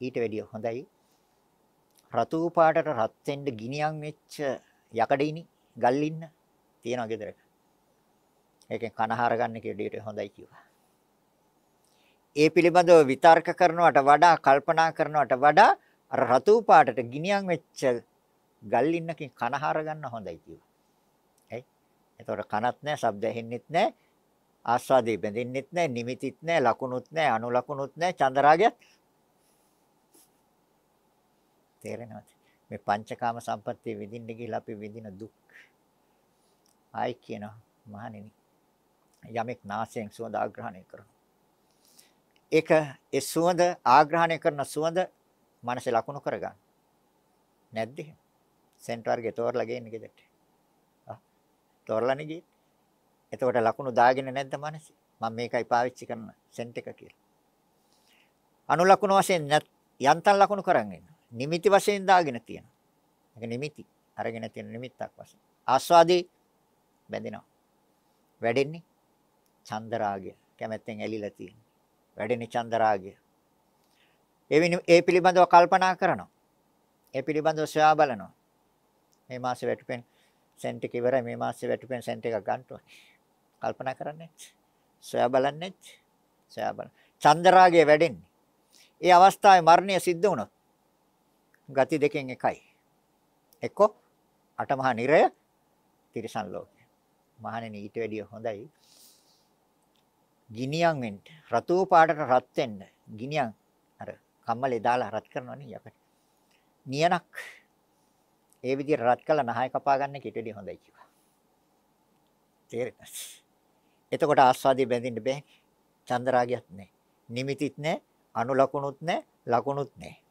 B: ඊට වැඩිය හොඳයි රතු පාටට රත් වෙන්න ගිනියම් වෙච්ච යකඩිනි ගල් ඉන්න තියනවා ගෙදරක. ඒකෙන් කන හරගන්න කෙඩියට හොඳයි කිව්වා. ඒ පිළිබඳව විතර්ක කරනවට වඩා කල්පනා කරනවට වඩා අර රතු පාටට ගිනියම් වෙච්ච ගල් ඉන්නකින් කන හරගන්න හොඳයි කිව්වා. ඇයි? එතකොට කනත් නැහැ, ශබ්ද ඇහෙන්නෙත් නැහැ, ආස්වාදේ බැඳෙන්නෙත් නැහැ, නිමිතිත් නැහැ, ලකුණුත් නැහැ, අනුලකුණුත් නැහැ, චන්දරාගයත් තේරෙනවද? මේ පංචකාම සම්පත්තිය විඳින්න ගිහිලා අපි විඳින දුක්. ආයි කියනවා මහණෙනි. යමෙක් නාසයෙන් සුවඳ ආග්‍රහණය කරනවා. ඒක ඒ සුවඳ ආග්‍රහණය කරන සුවඳ මනසේ ලකුණු කරගන්න. නැද්ද එහෙම? සෙන්ට් වර්ගේ තෝරලා ගේන්නේ ගෙදරට. ආ තෝරලානේ ගියේ. එතකොට ලකුණු දාගෙන නැද්ද මනසේ? මම මේකයි පාවිච්චි කරන සෙන්ට් එක කියලා. අනු ලකුණු වශයෙන් යන්තම් ලකුණු කරන් ඉන්න. නිමිති වශයෙන් දාගෙන තියෙනවා. ඒක නිමිති. අරගෙන තියෙන නිමිත්තක් වශයෙන්. ආස්වාදේ බැඳෙනවා. වැඩෙන්නේ චන්දරාගය. කැමැත්තෙන් ඇලිලා තියෙන. වැඩෙන්නේ චන්දරාගය. ඒ පිළිබඳව කල්පනා කරනවා. ඒ පිළිබඳව සොයා බලනවා. මේ මාසේ වැටුපෙන් සෙන්ට් එක ඉවරයි මේ මාසේ වැටුපෙන් සෙන්ට් එකක් ගන්න ඕනේ. කල්පනා කරන්නේ. සොයා බලන්නේ. සොයා බලන. චන්දරාගය වැඩෙන්නේ. ඒ අවස්ථාවේ මරණය සිද්ධ වුණොත් ගති දෙකෙන් එකයි. එක්ක අටමහා නිරය තිරිසන් ලෝකය. මහණෙනි ඊට වැඩිය හොඳයි. ගිනියම් වෙන්න, රතු පාටට රත් වෙන්න, ගිනියම් අර කම්මලේ දාලා රත් කරනවනේ යකට. නියනක් ඒ විදිහට රත් කළා නහය කපා ගන්න එක ඊට වැඩිය හොඳයි කිව්වා. තේරෙනවද? එතකොට ආස්වාදේ බැඳින්න බෑ. චන්දරාගයක් නැහැ. නිමිතිත් නැහැ. අනුලකුණුත් නැහැ. ලකුණුත් නැහැ.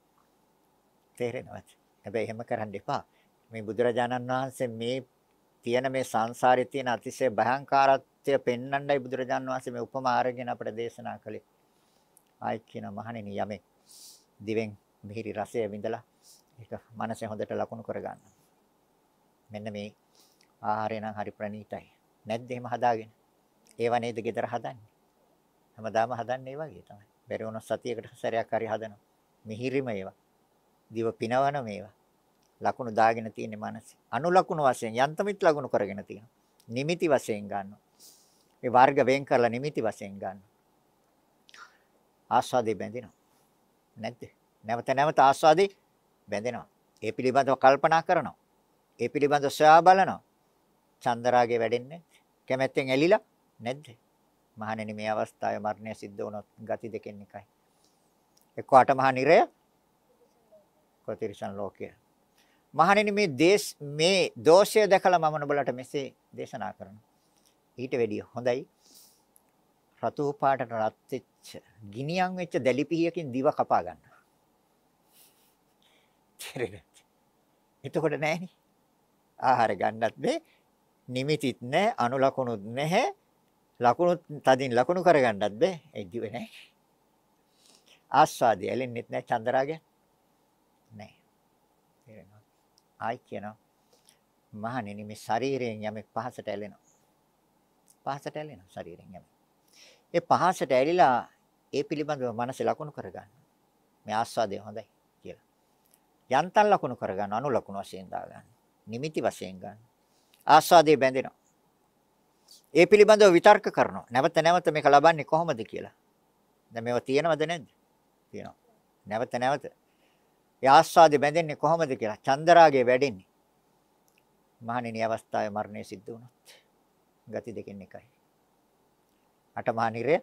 B: තේරෙනවද? හැබැයි එහෙම කරන්න එපා. මේ බුදුරජාණන් වහන්සේ මේ තියෙන මේ සංසාරේ තියෙන අතිශය භයංකාරත්වය පෙන්වන්නයි බුදුරජාණන් වහන්සේ මේ උපමා අරගෙන අපට දේශනා කළේ. ආයි කියන මහණෙනි යමෙක් දිවෙන් මිහිරි රසය විඳලා ඒක මනසේ හොඳට ලකුණු කරගන්න. මෙන්න මේ ආහාරය නම් හරි ප්‍රණීතයි. නැද්ද එහෙම හදාගෙන? ඒව නේද gedara හදන්නේ. හැමදාම හදන්නේ ඒ වගේ තමයි. බැරි වුණොත් සතියකට සැරයක් හරි හදනවා. මිහිරිම ඒවා. දිව පිනවන මේවා. ලකුණු දාගෙන තියෙන මනස. අනු ලකුණු වශයෙන් යන්තමිත් ලකුණු කරගෙන තියෙනවා. නිමිති වශයෙන් ගන්නවා. මේ වර්ග වෙන් කරලා නිමිති වශයෙන් ගන්නවා. ආස්වාදේ බැඳෙනවා. නැද්ද? නැවත නැවත ආස්වාදේ බැඳෙනවා. ඒ පිළිබඳව කල්පනා කරනවා. ඒ පිළිබඳව සොයා බලනවා. චන්දරාගේ වැඩෙන්නේ කැමැත්තෙන් ඇලිලා නැද්ද? මහණෙනි මේ අවස්ථාවේ මරණය සිද්ධ වුණොත් ගති දෙකෙන් එකයි. එක්ක අටමහා නිරය තිරිසන් ලෝකය. මහණෙනි මේ දේශ මේ දෝෂය දැකලා මම නුඹලට මෙසේ දේශනා කරනවා. ඊට වැඩිය හොඳයි. රතු පාටට රත් වෙච්ච, ගිනියම් වෙච්ච දැලි පිහියකින් දිව කපා ගන්න. තේරෙනවද? එතකොට නෑනේ. ආහාර ගන්නත් බෑ. නිමිතිත් නෑ, අණු ලකුණුත් නැහැ. ලකුණු තදින් ලකුණු කරගන්නත් බෑ. ඒ දිවේ නෑ. ආස්වාදය ඇලෙන්නෙත් නෑ චන්දරාගය. ආයි කියනවා මහණෙනි මේ ශරීරයෙන් යමෙක් පහසට ඇලෙනවා. පහසට ඇලෙනවා ශරීරයෙන් යමෙක්. ඒ පහසට ඇලිලා ඒ පිළිබඳව මනස ලකුණු කරගන්න. මේ ආස්වාදය හොඳයි කියලා. යන්තම් ලකුණු කරගන්න අනු ලකුණු වශයෙන් දාගන්න. නිමිති වශයෙන් ගන්න. ආස්වාදයේ බැඳෙනවා. ඒ පිළිබඳව විතර්ක කරනවා. නැවත නැවත මේක ලබන්නේ කොහොමද කියලා. දැන් මේවා තියෙනවද නැද්ද? තියෙනවා. නැවත නැවත ඒ ආස්වාදේ බැඳෙන්නේ කොහොමද කියලා චන්දරාගේ වැඩෙන්නේ. මහණෙනි අවස්ථාවේ මරණය සිද්ධ වුණොත් ගති දෙකෙන් එකයි. අටමහා නිරය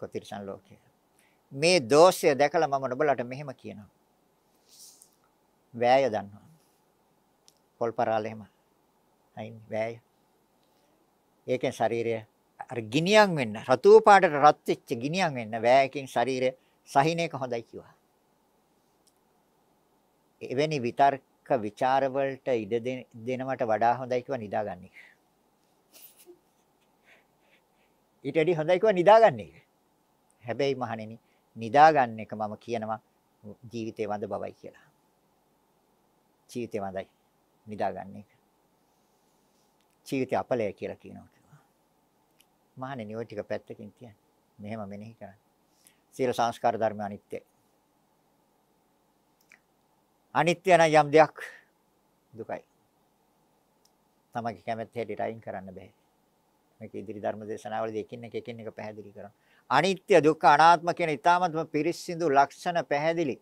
B: කොතිර්සන් ලෝකය. මේ දෝෂය දැකලා මම ඔබලට මෙහෙම කියනවා. වැය දන්නවා. පොල්පරාල එහෙම. අයින් වැය. ඒකෙන් ශරීරය අර ගිනියම් වෙන්න රතු පාටට රත් වෙච්ච ගිනියම් වෙන්න වැයකින් ශරීරය සහින එක හොඳයි කිව්වා. එවැනි විතර්ක ਵਿਚාර වලට ඉඩ දෙනවට වඩා හොඳයි කියලා නිදාගන්නේ. ඊට වඩා හොඳයි කියලා නිදාගන්නේ. හැබැයි මහණෙනි නිදාගන්න එක මම කියනවා ජීවිතේ වඳ බවයි කියලා. ජීවිතේ වඳයි නිදාගන්න එක. ජීවිතේ අපලය කියලා කියනවා කියලා. මහණෙනි ওই ටික පැත්තකින් තියන්න. මෙහෙම මෙනෙහි කරන්න. සීල සංස්කාර ධර්ම අනිත්‍යයි. අනිත්‍ය නම් යම් දෙයක් දුකයි. තමගේ කැමැත්ත හැටියට අයින් කරන්න බෑ. මේක ඉදිරි ධර්ම දේශනාවලදී එකින් එක එකින් එක පැහැදිලි කරනවා. අනිත්‍ය දුක්ඛ අනාත්ම කියන ඊ타මත්ම පිරිසිදු ලක්ෂණ පැහැදිලි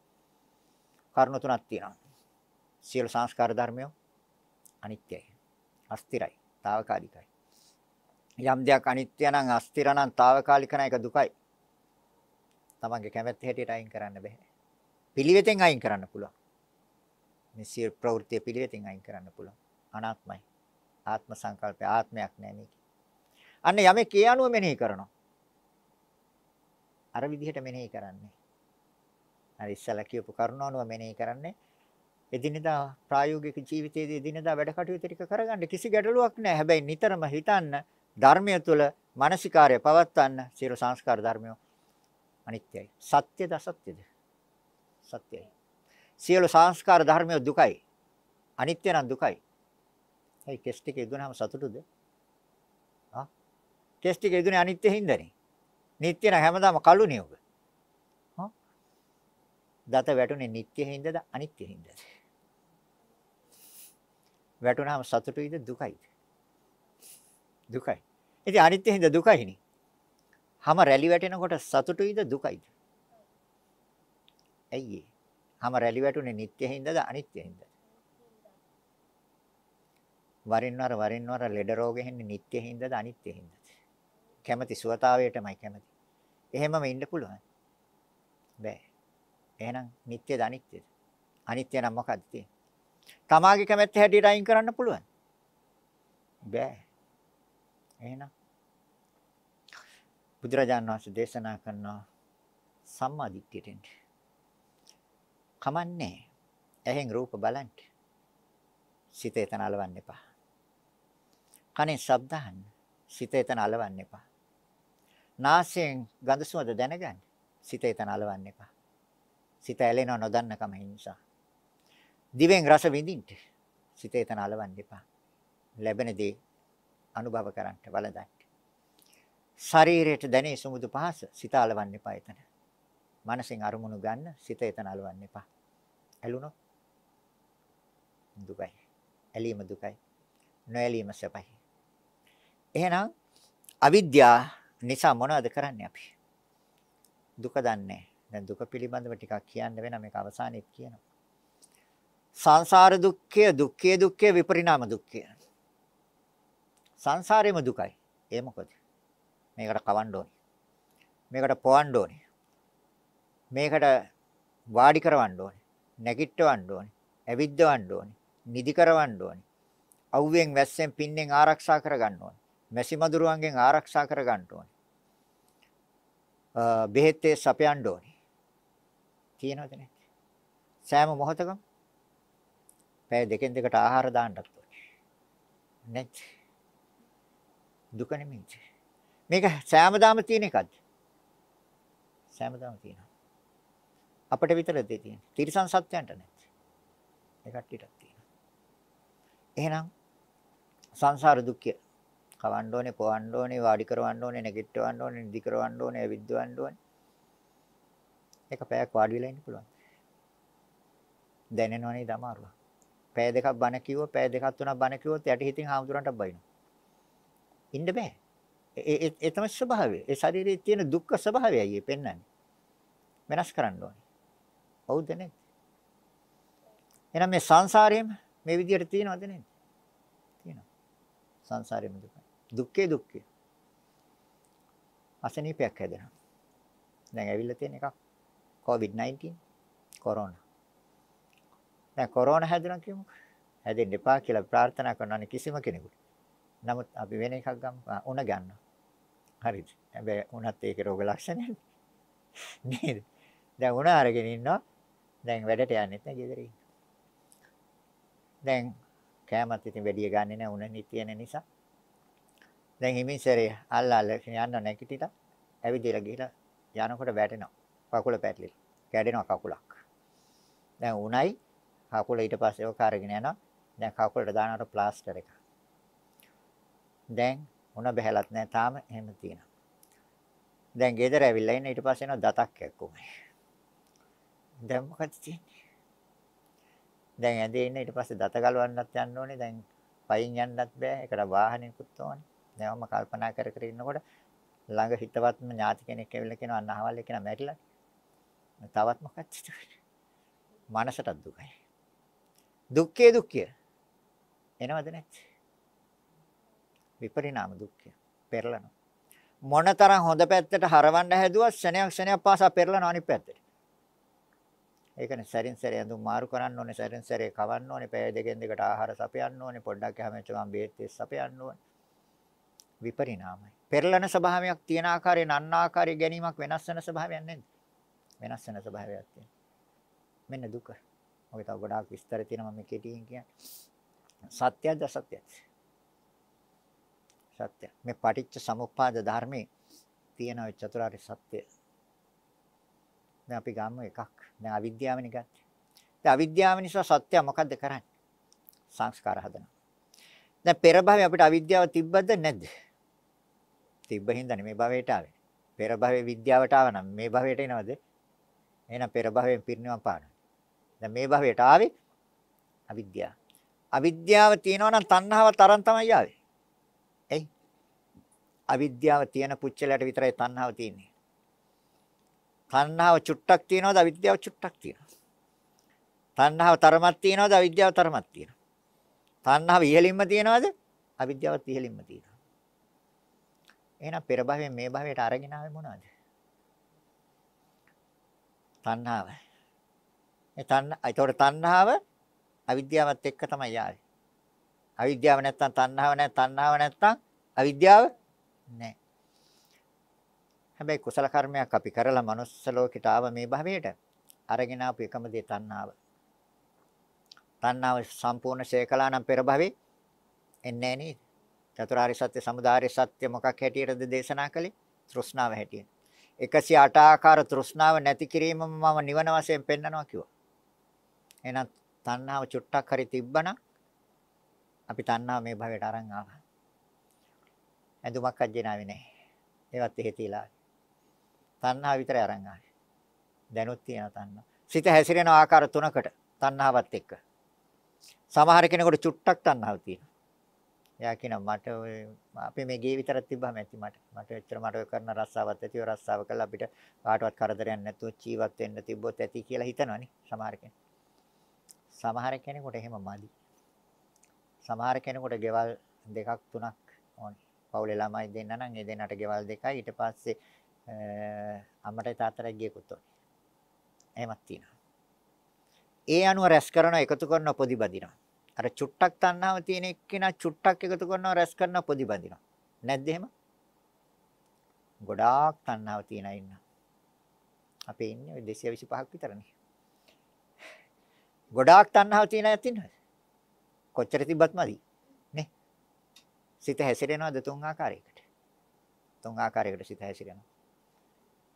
B: කරුණු තුනක් තියෙනවා. සියලු සංස්කාර ධර්මයෝ අනිත්‍යයි. අස්තිරයි. తాවකාලිකයි. යම් දෙයක් අනිත්‍ය නම් අස්තිර නම් తాවකාලික නම් ඒක දුකයි. තමන්ගේ කැමැත්ත හැටියට අයින් කරන්න බෑ. පිළිවෙතෙන් අයින් කරන්න පුළුවන්. මේ සියලු ප්‍රවෘත්ති පිළිවෙතින් අයින් කරන්න පුළුවන්. අනාත්මයි. ආත්ම සංකල්පය ආත්මයක් නෑ මේක. අන්න යමෙක් ඒ අනුව මෙනෙහි කරනවා. අර විදිහට මෙනෙහි කරන්නේ. අර ඉස්සලා කියපු කරුණානුව මෙනෙහි කරන්නේ. එදිනෙදා ප්‍රායෝගික ජීවිතයේදී එදිනෙදා වැඩ කටයුතු ටික කරගන්න කිසි ගැටලුවක් නැහැ. හැබැයි නිතරම හිතන්න ධර්මය තුල මානසිකාරය පවත්වන්න සියලු සංස්කාර ධර්මය අනිත්‍යයි. සත්‍යද අසත්‍යද? සත්‍යයි. සියලු සංස්කාර ධර්මය දුකයි. අනිත්‍ය නම් දුකයි. හයි කෙස් ටික ඉදුණාම සතුටුද? ආ? කෙස් ටික ඉදුණේ අනිත්‍ය හින්දානේ. නিত্য නම් හැමදාම කළු නියුග. ආ? දත වැටුනේ නিত্য හින්දාද අනිත්‍ය හින්දාද? වැටුණාම සතුටුයිද දුකයිද? දුකයි. ඉතින් අනිත්‍ය හින්දා දුකයිනේ. හැම රැලි වැටෙනකොට සතුටුයිද දුකයිද? ඇයි ඒ? හැම රැලි වැටුනේ නිට්ටය හින්දාද අනිත්‍ය හින්දාද? වරින් වර වරින් වර ලෙඩ රෝග හෙන්නේ නිට්ටය හින්දාද අනිත්‍ය හින්දාද? කැමැති සුවතාවයටමයි කැමැති. එහෙමම ඉන්න පුළුවන්. බෑ. එහෙනම් නිට්ටයද අනිත්‍යද? අනිත්‍ය නම් මොකද්ද තියෙන්නේ? තමාගේ කැමැත්ත හැටියට අයින් කරන්න පුළුවන්. බෑ. එහෙනම් බුදුරජාණන් වහන්සේ දේශනා කරන සම්මා දිට්ඨියට එන්නේ කමන්නේ. ඇහෙන් රූප බලන්න. සිත එතන అలවන්න එපා. කනෙන් ශබ්ද අහන්න. සිත එතන అలවන්න එපා. නාසයෙන් ගඳ සුවඳ දැනගන්න. සිත එතන అలවන්න එපා. සිත ඇලෙනව නොදන්නකම හිංසා. දිවෙන් රස විඳින්න. සිත එතන అలවන්න එපා. ලැබෙන දේ අනුභව කරන්න බලන්න. ශරීරයට දැනේ සුමුදු පහස සිත అలවන්න එපා එතන. මනසින් අරමුණු ගන්න සිත එතන අලවන්න එපා. ඇලුනොත් දුකයි. ඇලීම දුකයි. නොඇලීම සැපයි. එහෙනම් අවිද්‍යාව නිසා මොනවද කරන්නේ අපි? දුක දන්නේ. දැන් දුක පිළිබඳව ටිකක් කියන්න වෙන මේක අවසානයේත් කියනවා. සංසාර දුක්ඛය, දුක්ඛය දුක්ඛය විපරිණාම දුක්ඛය. සංසාරේම දුකයි. ඒ මොකද? මේකට කවන්න ඕනේ. මේකට පොවන්න ඕනේ. මේකට වාඩි කරවන්න ඕනේ. නැගිටවන්න ඕනේ. ඇවිද්දවන්න ඕනේ. නිදි කරවන්න ඕනේ. අවුවෙන් වැස්සෙන් පින්නෙන් ආරක්ෂා කරගන්න ඕනේ. මැසි මදුරුවන්ගෙන් ආරක්ෂා කරගන්න ඕනේ. බෙහෙත්තේ සපයන්න ඕනේ. කියනවද නැද්ද? සෑම මොහොතකම පැය දෙකෙන් දෙකට ආහාර දාන්නත් ඕනේ. නැත්. දුක නෙමෙයි. මේක සෑමදාම තියෙන එකක්ද? සෑමදාම තියෙනවා. අපිට විතරද තියෙන්නේ. තිරිසන් සත්‍යයන්ට නැති. ඒ කට්ටියටත් තියෙනවා. එහෙනම් සංසාර දුක්ඛය කවන්න ඕනේ, පොවන්න ඕනේ, වාඩි කරවන්න ඕනේ, නැගිටවන්න ඕනේ, නිදි කරවන්න ඕනේ, විද්දවන්න ඕනේ. ඒක පැයක් වාඩි වෙලා ඉන්න පුළුවන්. දැනෙනවනේ ඊට අමාරුව. පැය දෙකක් බණ කිව්ව, පැය දෙකක් තුනක් බණ කිව්වොත් යටි හිතින් හාමුදුරන්ට බයිනවා. ඉන්න බෑ. ඒ ඒ තමයි ස්වභාවය. ඒ ශරීරයේ තියෙන දුක්ඛ ස්වභාවයයි මේ පෙන්වන්නේ. වෙනස් කරන්න ඕනේ. හවුද නැද්ද? එහෙනම් මේ සංසාරයේම මේ විදිහට තියෙනවද නැද්ද? තියෙනවා. සංසාරයේම දුකයි. දුක්ඛේ දුක්ඛය. අසනීපයක් හැදෙනවා. දැන් ඇවිල්ලා තියෙන එකක් COVID-19 කොරෝනා. දැන් කොරෝනා හැදුණා කියමුකෝ. හැදෙන්න එපා කියලා ප්‍රාර්ථනා කරනවා කිසිම කෙනෙකුට. නමුත් අපි වෙන එකක් ගමු. උණ ගන්නවා. හරිද? හැබැයි උණත් ඒකේ රෝග ලක්ෂණයක් නේද? දැන් උණ අරගෙන ඉන්නවා. දැන් වැඩට යන්නෙත් නෑ ගෙදරින්. දැන් කෑමත් ඉතින් වැඩි ගන්නේ නෑ උණ නිතියන නිසා. දැන් හිමින්සරේ අල්ල අල්ල යන්න නැගිටිලා ඇවිදලා ගිහලා යනකොට වැටෙනවා. කකුල පැටලිලා. කැඩෙනවා කකුලක්. දැන් උණයි කකුල ඊට පස්සේ ඔක අරගෙන යනවා. දැන් කකුලට දානවට ප්ලාස්ටර් එකක්. දැන් උණ බහැලත් නෑ තාම එහෙම තියෙනවා. දැන් ගෙදර ඇවිල්ලා ඉන්න ඊට පස්සේ එනවා දතක් එක්කමයි. දැන් මොකද තියෙන්නේ? දැන් ඇඳේ ඉන්න ඊට පස්සේ දත ගලවන්නත් යන්න ඕනේ. දැන් පයින් යන්නත් බෑ. ඒකට වාහනයකුත් ඕනේ. දැන් මම කල්පනා කර කර ඉන්නකොට ළඟ හිතවත්ම ඥාති කෙනෙක් ඇවිල්ලා කියනවා අන්න අහවල් එක නා මැරිලා. තවත් මොකක්ද සිදුවෙන්නේ? මනසට දුකයි. දුක්ඛේ දුක්ඛය. එනවද නැත්? විපරිණාම දුක්ඛය. පෙරලනවා. මොනතරම් හොඳ පැත්තට හරවන්න හැදුවත් ශනයක් ශනයක් පාසා පෙරලන අනිත් පැත්තට. ඒකනේ සැරින් සැරේ ඇඳුම් මාරු කරන්න ඕනේ, සැරින් සැරේ කවන්න ඕනේ, පැය දෙකෙන් දෙකට ආහාර සපයන්න ඕනේ, පොඩ්ඩක් හැමෙච්ච ගමන් බේත් සපයන්න ඕනේ. විපරිණාමයි. පෙරලන ස්වභාවයක් තියෙන ආකාරයෙන් අන්න ආකාරය ගැනීමක් වෙනස් වෙන ස්වභාවයක් නේද? වෙනස් වෙන ස්වභාවයක් තියෙන. මෙන්න දුක. ඔය තව ගොඩාක් විස්තර තියෙනවා මම කෙටියෙන් කියන්නේ. සත්‍යද අසත්‍යද? සත්‍ය. මේ පටිච්ච සමුප්පාද ධර්මයේ තියෙන චතුරාර්ය සත්‍ය දැන් අපි ගන්න එකක්. දැන් අවිද්‍යාවනේ ගත්තේ. දැන් අවිද්‍යාව නිසා සත්‍යය මොකද්ද කරන්නේ? සංස්කාර හදනවා. දැන් පෙර භවයේ අපිට අවිද්‍යාව තිබ්බද නැද්ද? තිබ්බ හින්දා මේ භවයට ආවේ. පෙර භවයේ විද්‍යාවට ආව නම් මේ භවයට එනවද? එහෙනම් පෙර භවයෙන් පිරිනිවන් පානවා. දැන් මේ භවයට ආවේ අවිද්‍යාව. අවිද්‍යාව තියෙනවා නම් තණ්හාව තරම් තමයි ආවේ. ඇයි? අවිද්‍යාව තියෙන පුච්චලයට විතරයි තණ්හාව තියෙන්නේ. තණ්හාව චුට්ටක් තියනවාද අවිද්‍යාව චුට්ටක් තියනවා. තණ්හාව තරමක් තියනවාද අවිද්‍යාව තරමක් තියනවා. තණ්හාව ඉහළින්ම තියනවාද අවිද්‍යාවත් ඉහළින්ම තියනවා. එහෙනම් පෙර භවයෙන් මේ භවයට අරගෙන ආවේ මොනවද? තණ්හාව. ඒ තණ්හ ඒතකොට තණ්හාව අවිද්‍යාවත් එක්ක තමයි ආවේ. අවිද්‍යාව නැත්තම් තණ්හාව නැහැ තණ්හාව නැත්තම් අවිද්‍යාව නැහැ. හැබැයි කුසල කර්මයක් අපි කරලා manuss ලෝකෙට ආව මේ භවයට අරගෙන ආපු එකම දේ තණ්හාව. තණ්හාව සම්පූර්ණ ශේකලා නම් පෙර භවේ එන්නේ නේද? චතුරාර්ය සත්‍ය සමුදාය සත්‍ය මොකක් හැටියටද දේශනා කළේ? තෘෂ්ණාව හැටියට. 108 ආකාර තෘෂ්ණාව නැති කිරීමම මම නිවන වශයෙන් පෙන්නනවා කිව්වා. එහෙනම් තණ්හාව චුට්ටක් හරි තිබ්බනම් අපි තණ්හාව මේ භවයට අරන් ආවා. ඇඳුමක් අජ්ජනාවේ නැහැ. ඒවත් එහෙ තියලා. තණ්හා විතරයි අරන් ආවේ. දැනුත් තියෙන තණ්හා. සිත හැසිරෙන ආකාර තුනකට තණ්හාවත් එක්ක. සමහර කෙනෙකුට චුට්ටක් තණ්හාව තියෙනවා. එයා කියනවා මට ඔය අපි මේ ගේ විතරක් තිබ්බම ඇති මට. මට එච්චර මට ඔය කරන රස්සාවක් ඇති ඔය රස්සාව කළා අපිට කාටවත් කරදරයක් නැතුව ජීවත් වෙන්න තිබ්බොත් ඇති කියලා හිතනවනේ සමහර කෙනෙක්. සමහර කෙනෙකුට එහෙම මදි. සමහර කෙනෙකුට ගෙවල් දෙකක් තුනක් ඕනේ. පවුලේ ළමයි දෙන්න නම් ඒ දෙන්නට ගෙවල් දෙකයි ඊට පස්සේ අම්මටයි තාත්තටයි ගිය කුතෝ. එහෙමත් තියෙනවා. ඒ අනුව රැස් කරන එකතු කරන පොදි බඳිනවා. අර චුට්ටක් තණ්හාව තියෙන එක්කෙනා චුට්ටක් එකතු කරනවා රැස් කරන පොදි බඳිනවා. නැද්ද එහෙම? ගොඩාක් තණ්හාව තියෙන අය ඉන්නවා. අපේ ඉන්නේ 225ක් විතරනේ. ගොඩාක් තණ්හාව තියෙන අයත් ඉන්නවද? කොච්චර තිබ්බත් මදි. නේ? සිත හැසිරෙනවද තුන් ආකාරයකට? තුන් ආකාරයකට සිත හැසිරෙනවා.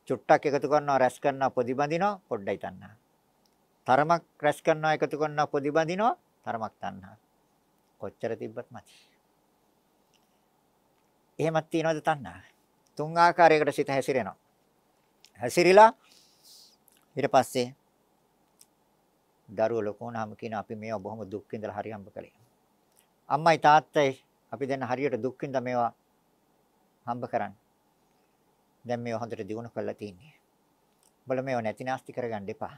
B: චුට්ටක් එකතු කරනවා රැස් කරනවා පොදිබඳිනවා පොඩ්ඩයි තණ්හා. තරමක් රැස් කරනවා එකතු කරනවා පොදිබඳිනවා තරමක් තණ්හා. කොච්චර තිබ්බත් මදි. එහෙමත් තියනවද තණ්හා? තුන් ආකාරයකට සිත හැසිරෙනවා. හැසිරිලා ඊට පස්සේ දරුවෝ ලොකු වුණාම කියන අපි මේවා බොහොම දුක් විඳලා හරි හම්බ කළේ. අම්මයි තාත්තයි අපි දැන් හරියට දුක් විඳ මේවා හම්බ කරන්නේ. දැන් මේව හොඳට දියුණු කරලා තියෙන්නේ. උඹලා මේව නැතිනාස්ති කරගන්න එපා.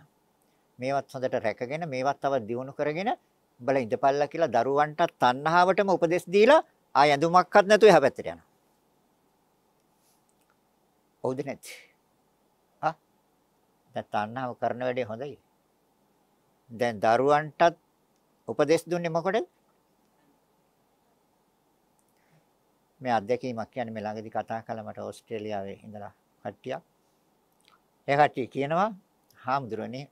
B: මේවත් හොඳට රැකගෙන මේවත් තව දියුණු කරගෙන උඹලා ඉඳපල්ලා කියලා දරුවන්ට තණ්හාවටම උපදෙස් දීලා ආය ඇඳුමක්වත් නැතුව එහා පැත්තට යනවා. හොඳ නැත්. ආ දැන් තණ්හාව කරන වැඩේ හොඳයි. දැන් දරුවන්ටත් උපදෙස් දුන්නේ මොකටද? මේ අත්දැකීමක් කියන්නේ මේ ළඟදී කතා කළා මට ඕස්ට්‍රේලියාවේ ඉඳලා කට්ටියක්. ඒ කට්ටිය කියනවා හාමුදුරනේ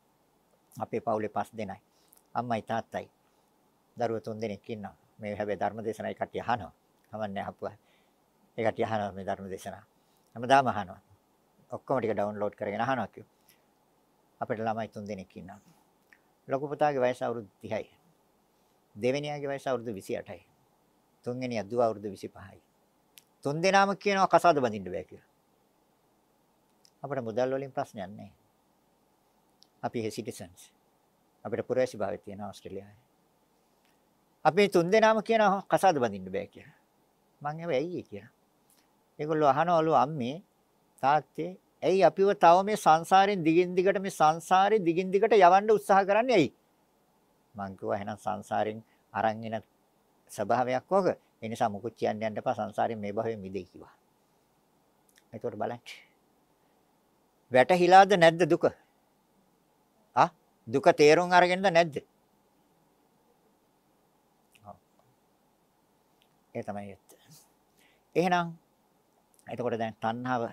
B: අපේ පවුලේ පස් දෙනයි. අම්මයි තාත්තයි. දරුවෝ තුන් දෙනෙක් ඉන්නවා. මේ හැබැයි ධර්මදේශනයි කට්ටිය අහනවා. කමන්නේ අහපුවා. ඒ කට්ටිය අහනවා මේ ධර්මදේශනා. හැමදාම අහනවා. ඔක්කොම ටික ඩවුන්ලෝඩ් කරගෙන අහනවා කිව්වා. අපිට ළමයි තුන් දෙනෙක් ඉන්නවා. ලොකු පුතාගේ වයස අවුරුදු 30යි. දෙවෙනියාගේ වයස අවුරුදු 28යි. තුන්වෙනියා දුව අවුරුදු 25යි. තුන් දෙනාම කියනවා කසාද බඳින්න බෑ කියලා. අපිට මුදල් වලින් ප්‍රශ්නයක් නැහැ. අපි එහෙ සිටිසන්ස්. අපිට පුරවැසි භාවය තියෙන ඕස්ට්‍රේලියාවේ. අපි තුන් දෙනාම කියනවා කසාද බඳින්න බෑ කියලා. මං හැබැයි ඇයි කියලා. ඒගොල්ලෝ අහනවලු අම්මේ තාත්තේ ඇයි අපිව තව මේ සංසාරෙන් දිගින් දිගට මේ සංසාරේ දිගින් දිගට යවන්න උත්සාහ කරන්නේ ඇයි? මං කිව්වා එහෙනම් සංසාරෙන් අරන් එන ස්වභාවයක් ඕක. ඒ නිසා මොකුත් කියන්න යන්න එපා සංසාරයෙන් මේ භවෙ මිදෙයි කිව්වා. ඒකෝට බලන්න. වැටහිලාද නැද්ද දුක? ආ දුක තේරුම් අරගෙනද නැද්ද? ඒ තමයි ඇත්ත. එහෙනම් එතකොට දැන් තණ්හාව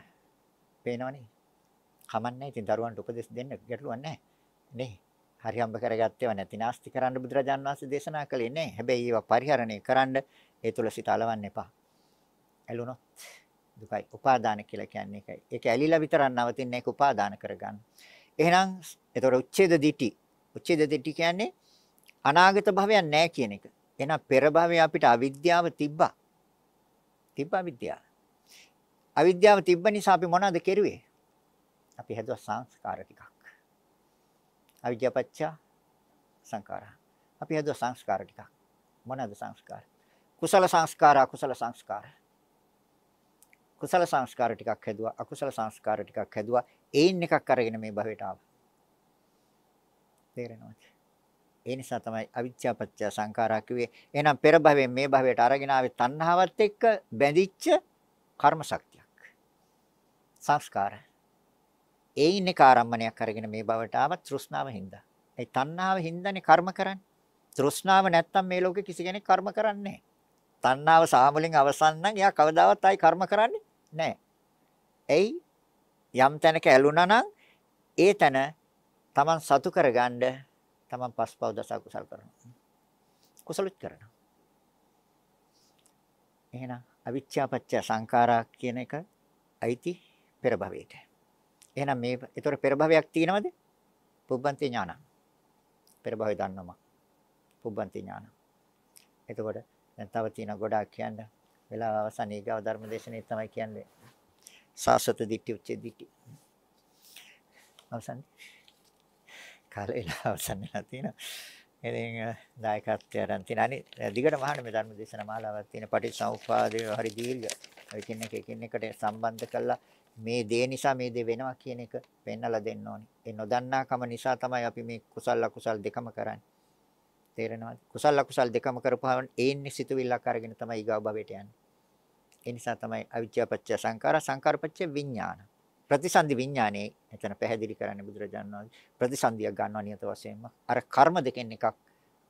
B: පේනවනේ. කමන්නේ ඉතින් දරුවන්ට උපදෙස් දෙන්න ගැටලුවක් නැහැ. නේ. හරි හම්බ කරගත්තේව නැති නාස්ති කරන්න බුදුරජාන් වහන්සේ දේශනා කළේ නැහැ. හැබැයි ඒවා පරිහරණය කරන්න ඒ තුල සිත అలවන්න එපා. ඇලුනොත් දුකයි. උපාදාන කියලා කියන්නේ ඒකයි. ඒක ඇලිලා විතරක් නවතින්නේ ඒක උපාදාන කරගන්න. එහෙනම් ඒතොර උච්ඡේද දිටි. උච්ඡේද දිටි කියන්නේ අනාගත භවයක් නැහැ කියන එක. එහෙනම් පෙර භවයේ අපිට අවිද්‍යාව තිබ්බා. තිබ්බා විද්‍යාව. අවිද්‍යාව තිබ්බ නිසා අපි මොනවද කෙරුවේ? අපි හැදුවා සංස්කාර ටිකක්. අවිද්‍යාපච්ච සංකාරා. අපි හැදුවා සංස්කාර ටිකක්. මොනවාද සංස්කාර? කුසල සංස්කාර අකුසල සංස්කාර. කුසල සංස්කාර ටිකක් හැදුවා අකුසල සංස්කාර ටිකක් හැදුවා ඒන් එකක් අරගෙන මේ භවයට ආවා. තේරෙනවද? ඒ නිසා තමයි අවිච්ඡාපච්ච සංඛාරා කිව්වේ. එහෙනම් පෙර භවයෙන් මේ භවයට අරගෙන ආවේ තණ්හාවත් එක්ක බැඳිච්ච කර්ම ශක්තියක්. සංස්කාර. ඒයින් එක ආරම්භණයක් අරගෙන මේ භවට ආවත් තෘෂ්ණාව හින්දා. ඒ තණ්හාව හින්දානේ කර්ම කරන්නේ. තෘෂ්ණාව නැත්තම් මේ ලෝකේ කිසි කෙනෙක් කර්ම කරන්නේ නැහැ. තණ්හාව සාමලෙන් අවසන් නම් එයා කවදාවත් ආයි කර්ම කරන්නේ නැහැ. එයි යම් තැනක ඇලුනා නම් ඒ තැන Taman සතු කරගන්න Taman පස්පව් දස කුසල් කරනවා. කුසලුත් කරනවා. එහෙනම් අවිච්ඡාපච්ච සංඛාරා කියන එක අයිති පෙර භවයට. එහෙනම් මේ ඒතර පෙර භවයක් තියෙනවද? පුබ්බන්ති ඥාන. පෙර භවය දන්නවා. පුබ්බන්ති ඥාන. එතකොට දැන් තව තියෙන ගොඩාක් කියන්න. වෙලාව අවසන් ඊගව ධර්මදේශනේ තමයි කියන්නේ. සාසත දිට්ඨි උච්ච දිට්ඨි. අවසන්. කාලේ අවසන් වෙලා තියෙනවා. ඉතින් දායකත්වය අරන් තියෙන අනි දිගටම අහන්න මේ ධර්ම දේශනා මාලාවක් තියෙන පටිච්චසමුප්පාදේ හරි දීර්ඝ එකින් එක එකින් එකට සම්බන්ධ කරලා මේ දේ නිසා මේ දේ වෙනවා කියන එක පෙන්වලා දෙන්න ඕනේ. ඒ නොදන්නාකම නිසා තමයි අපි මේ කුසල අකුසල දෙකම කරන්නේ. තේරෙනවද? කුසල් අකුසල් දෙකම කරපුවාම ඒන්නේ සිතුවිල්ලක් අරගෙන තමයි ඊගාව භවයට යන්නේ. ඒ නිසා තමයි අවිජ්ජාපච්ච සංඛාර සංඛාරපච්ච විඥාන. ප්‍රතිසන්දි විඥානේ එතන පැහැදිලි කරන්නේ බුදුරජාණන් වහන්සේ ප්‍රතිසන්දියක් ගන්නවා නියත වශයෙන්ම අර කර්ම දෙකෙන් එකක්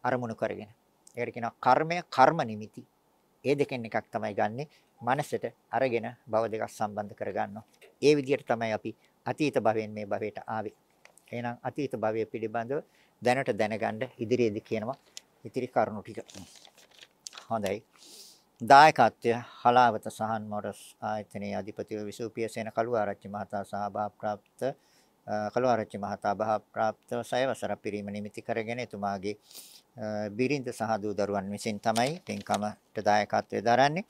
B: අරමුණු කරගෙන. ඒකට කියනවා කර්මය කර්ම නිමිති. ඒ දෙකෙන් එකක් තමයි ගන්නෙ මනසට අරගෙන භව දෙකක් සම්බන්ධ කරගන්නවා. ඒ විදිහට තමයි අපි අතීත භවයෙන් මේ භවයට ආවේ. එහෙනම් අතීත භවය පිළිබඳව දැනට දැනගන්න ඉදිරියේදී කියනවා ඉතිරි කරුණු ටික. හොඳයි. දායකත්වය හලාවත සහන් මොරස් ආයතනයේ අධිපතිව විසූපිය සේන කළුආරච්චි මහතා සහභාග්‍රාප්ත කළුආරච්චි මහතා භාග්‍රාප්ත සයවසර පිරීම නිමිති කරගෙන එතුමාගේ බිරිඳ සහ දූ දරුවන් විසින් තමයි පින්කමට දායකත්වය දරන්නේ.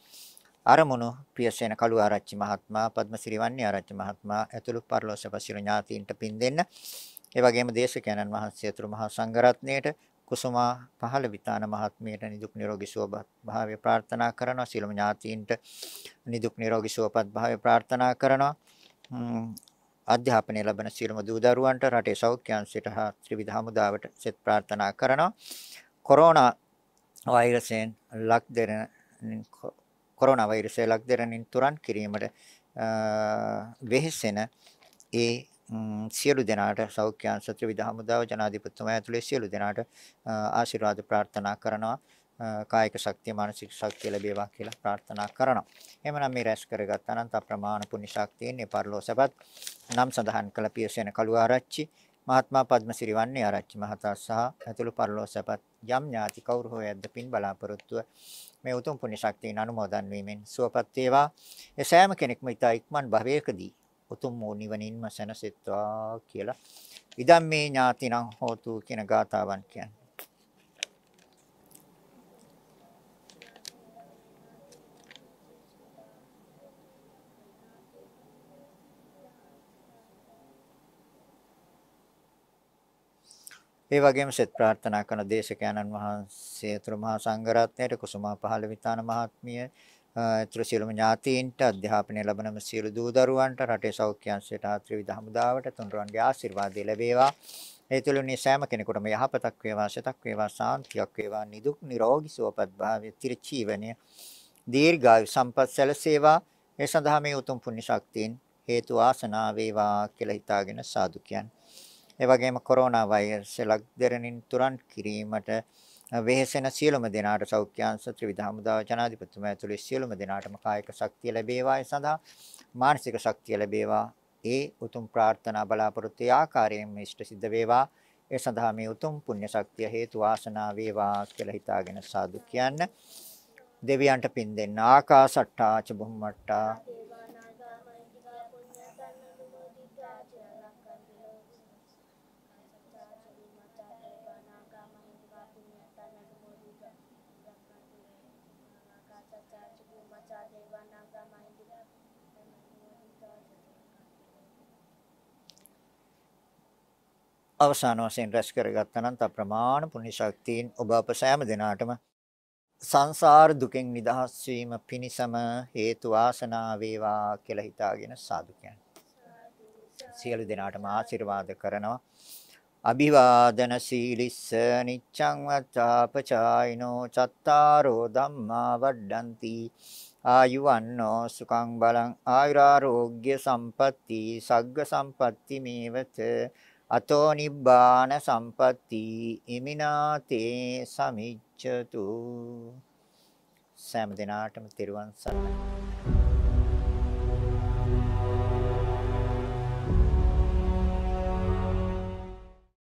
B: අරමුණු ප්‍රියසේන කළුආරච්චි මහත්මයා පද්මසිරි වන්නේ ආරච්චි මහත්මයා ඇතුළු පරිලෝකසපසිර ඥාතීන්ට පින් දෙන්න. ඒ වගේම දේශකයන්න් වහන්සේ අතුරු මහා සංඝරත්නයට කුසුමා පහළ විතාන මහත්මියට නිදුක් නිරෝගී සුවපත් භාවය ප්‍රාර්ථනා කරනවා සියලුම ඥාතීන්ට නිදුක් නිරෝගී සුවපත් භාවය ප්‍රාර්ථනා කරනවා අධ්‍යාපනය ලැබෙන සියලුම දූ දරුවන්ට රටේ සෞඛ්‍ය අංශයට හා ත්‍රිවිධ හමුදාවට සෙත් ප්‍රාර්ථනා කරනවා කොරෝනා වෛරසයෙන් ලක් දෙරන කොරෝනා වෛරසය ලක් දෙරනින් තුරන් කිරීමට වෙහෙසෙන ඒ සියලු දෙනාට සෞඛ්‍ය සත්‍ය විදහමුදාව ජනාධිපතිතුමා ඇතුළේ සියලු දෙනාට ආශිර්වාද ප්‍රාර්ථනා කරනවා. කායික ශක්තිය මානසික ශක්තිය ලැබේවා කියලා ප්‍රාර්ථනා කරනවා. එhmenan මේ රැස් කරගත් අනන්ත අප්‍රමාණ පුණ්‍ය ශක්තියෙන් මේ පරිලෝසපත් නම් සඳහන් කළ පියසේන කළුආරච්චි මහත්මා පද්මසිරි වන්නේ ආරච්චි මහතා සහ ඇතුළු පරිලෝසපත් යම් ඥාති කවුරු හෝ ඇද්ද පින් බලාපොරොත්තුව මේ උතුම් පුණ්‍ය ශක්තියෙන් අනුමෝදන් වීමෙන් සුවපත් වේවා. ඒ සෑම කෙනෙක්ම ඊට ඉක්මන් භවයකදී උතුම් වූ නිවනින්ම සැනසෙත්වා කියලා ඉදම් මේ ඥාතිනම් හෝතු කියන ගාතාවන් කියන්නේ. ඒ වගේම සෙත් ප්‍රාර්ථනා කරන දේශකයන්න් වහන්සේ තුරු මහා සංඝරත්නයට කුසුමා පහළ විතාන මහත්මිය ඒතර සියලුම ඥාතීන්ට අධ්‍යාපනය ලබන සියලු දූ දරුවන්ට රටේ සෞඛ්‍ය අංශයට ආ ත්‍රිවිධ හමුදාවට තුන්රුවන්ගේ ආශිර්වාදය ලැබේවා. ඒ තුළින් සෑම කෙනෙකුටම යහපතක් වේවා, සතක් වේවා, සාන්තියක් වේවා, නිදුක් නිරෝගී සුවපත් භාවය, ත්‍රිචීවණය, දීර්ඝායු සම්පත් සැලසේවා. ඒ සඳහා මේ උතුම් පුණ්‍ය ශක්තියින් හේතු ආසනා වේවා කියලා හිතාගෙන සාදු කියන්නේ. ඒ වගේම කොරෝනා වෛරස් ලක්දරණින් තුරන් කිරීමට වෙහෙසෙන සියලුම දෙනාට සෞඛ්‍යාංශ ත්‍රිවිධ හමුදා ජනාධිපතිතුමා ඇතුළු සියලුම දෙනාටම කායික ශක්තිය ලැබේවා ඒ සඳහා මානසික ශක්තිය ලැබේවා ඒ උතුම් ප්‍රාර්ථනා බලාපොරොත්තු ආකාරයෙන් ඉෂ්ට සිද්ධ වේවා ඒ සඳහා මේ උතුම් පුණ්‍ය ශක්තිය හේතු වාසනා වේවා කියලා හිතාගෙන සාදු කියන්න දෙවියන්ට පින් දෙන්න ආකාසට්ටා ච බුම්මට්ටා අවසාන වශයෙන් රැස් කරගත්තා නම් අප්‍රමාණ පුණ්‍ය ශක්තියින් ඔබ අප සෑම දිනාටම සංසාර දුකෙන් නිදහස් වීම පිණිසම හේතු වාසනා වේවා කියලා හිතාගෙන සාදු කියන්නේ. සියලු දෙනාටම ආශිර්වාද කරනවා. අභිවාදන සීලිස්ස නිච්ඡං වත්තාපචායිනෝ චත්තාරෝ ධම්මා වඩ්ඩಂತಿ ආයුවන්නෝ සුඛං බලං ආයුරාෝග්‍ය සම්පatti සග්ග සම්පatti මේවත අතෝ නිබ්බාන සම්පatti ඉමිනාතේ සමිච්ඡතු සෑම දිනාටම තෙරුවන් සරණයි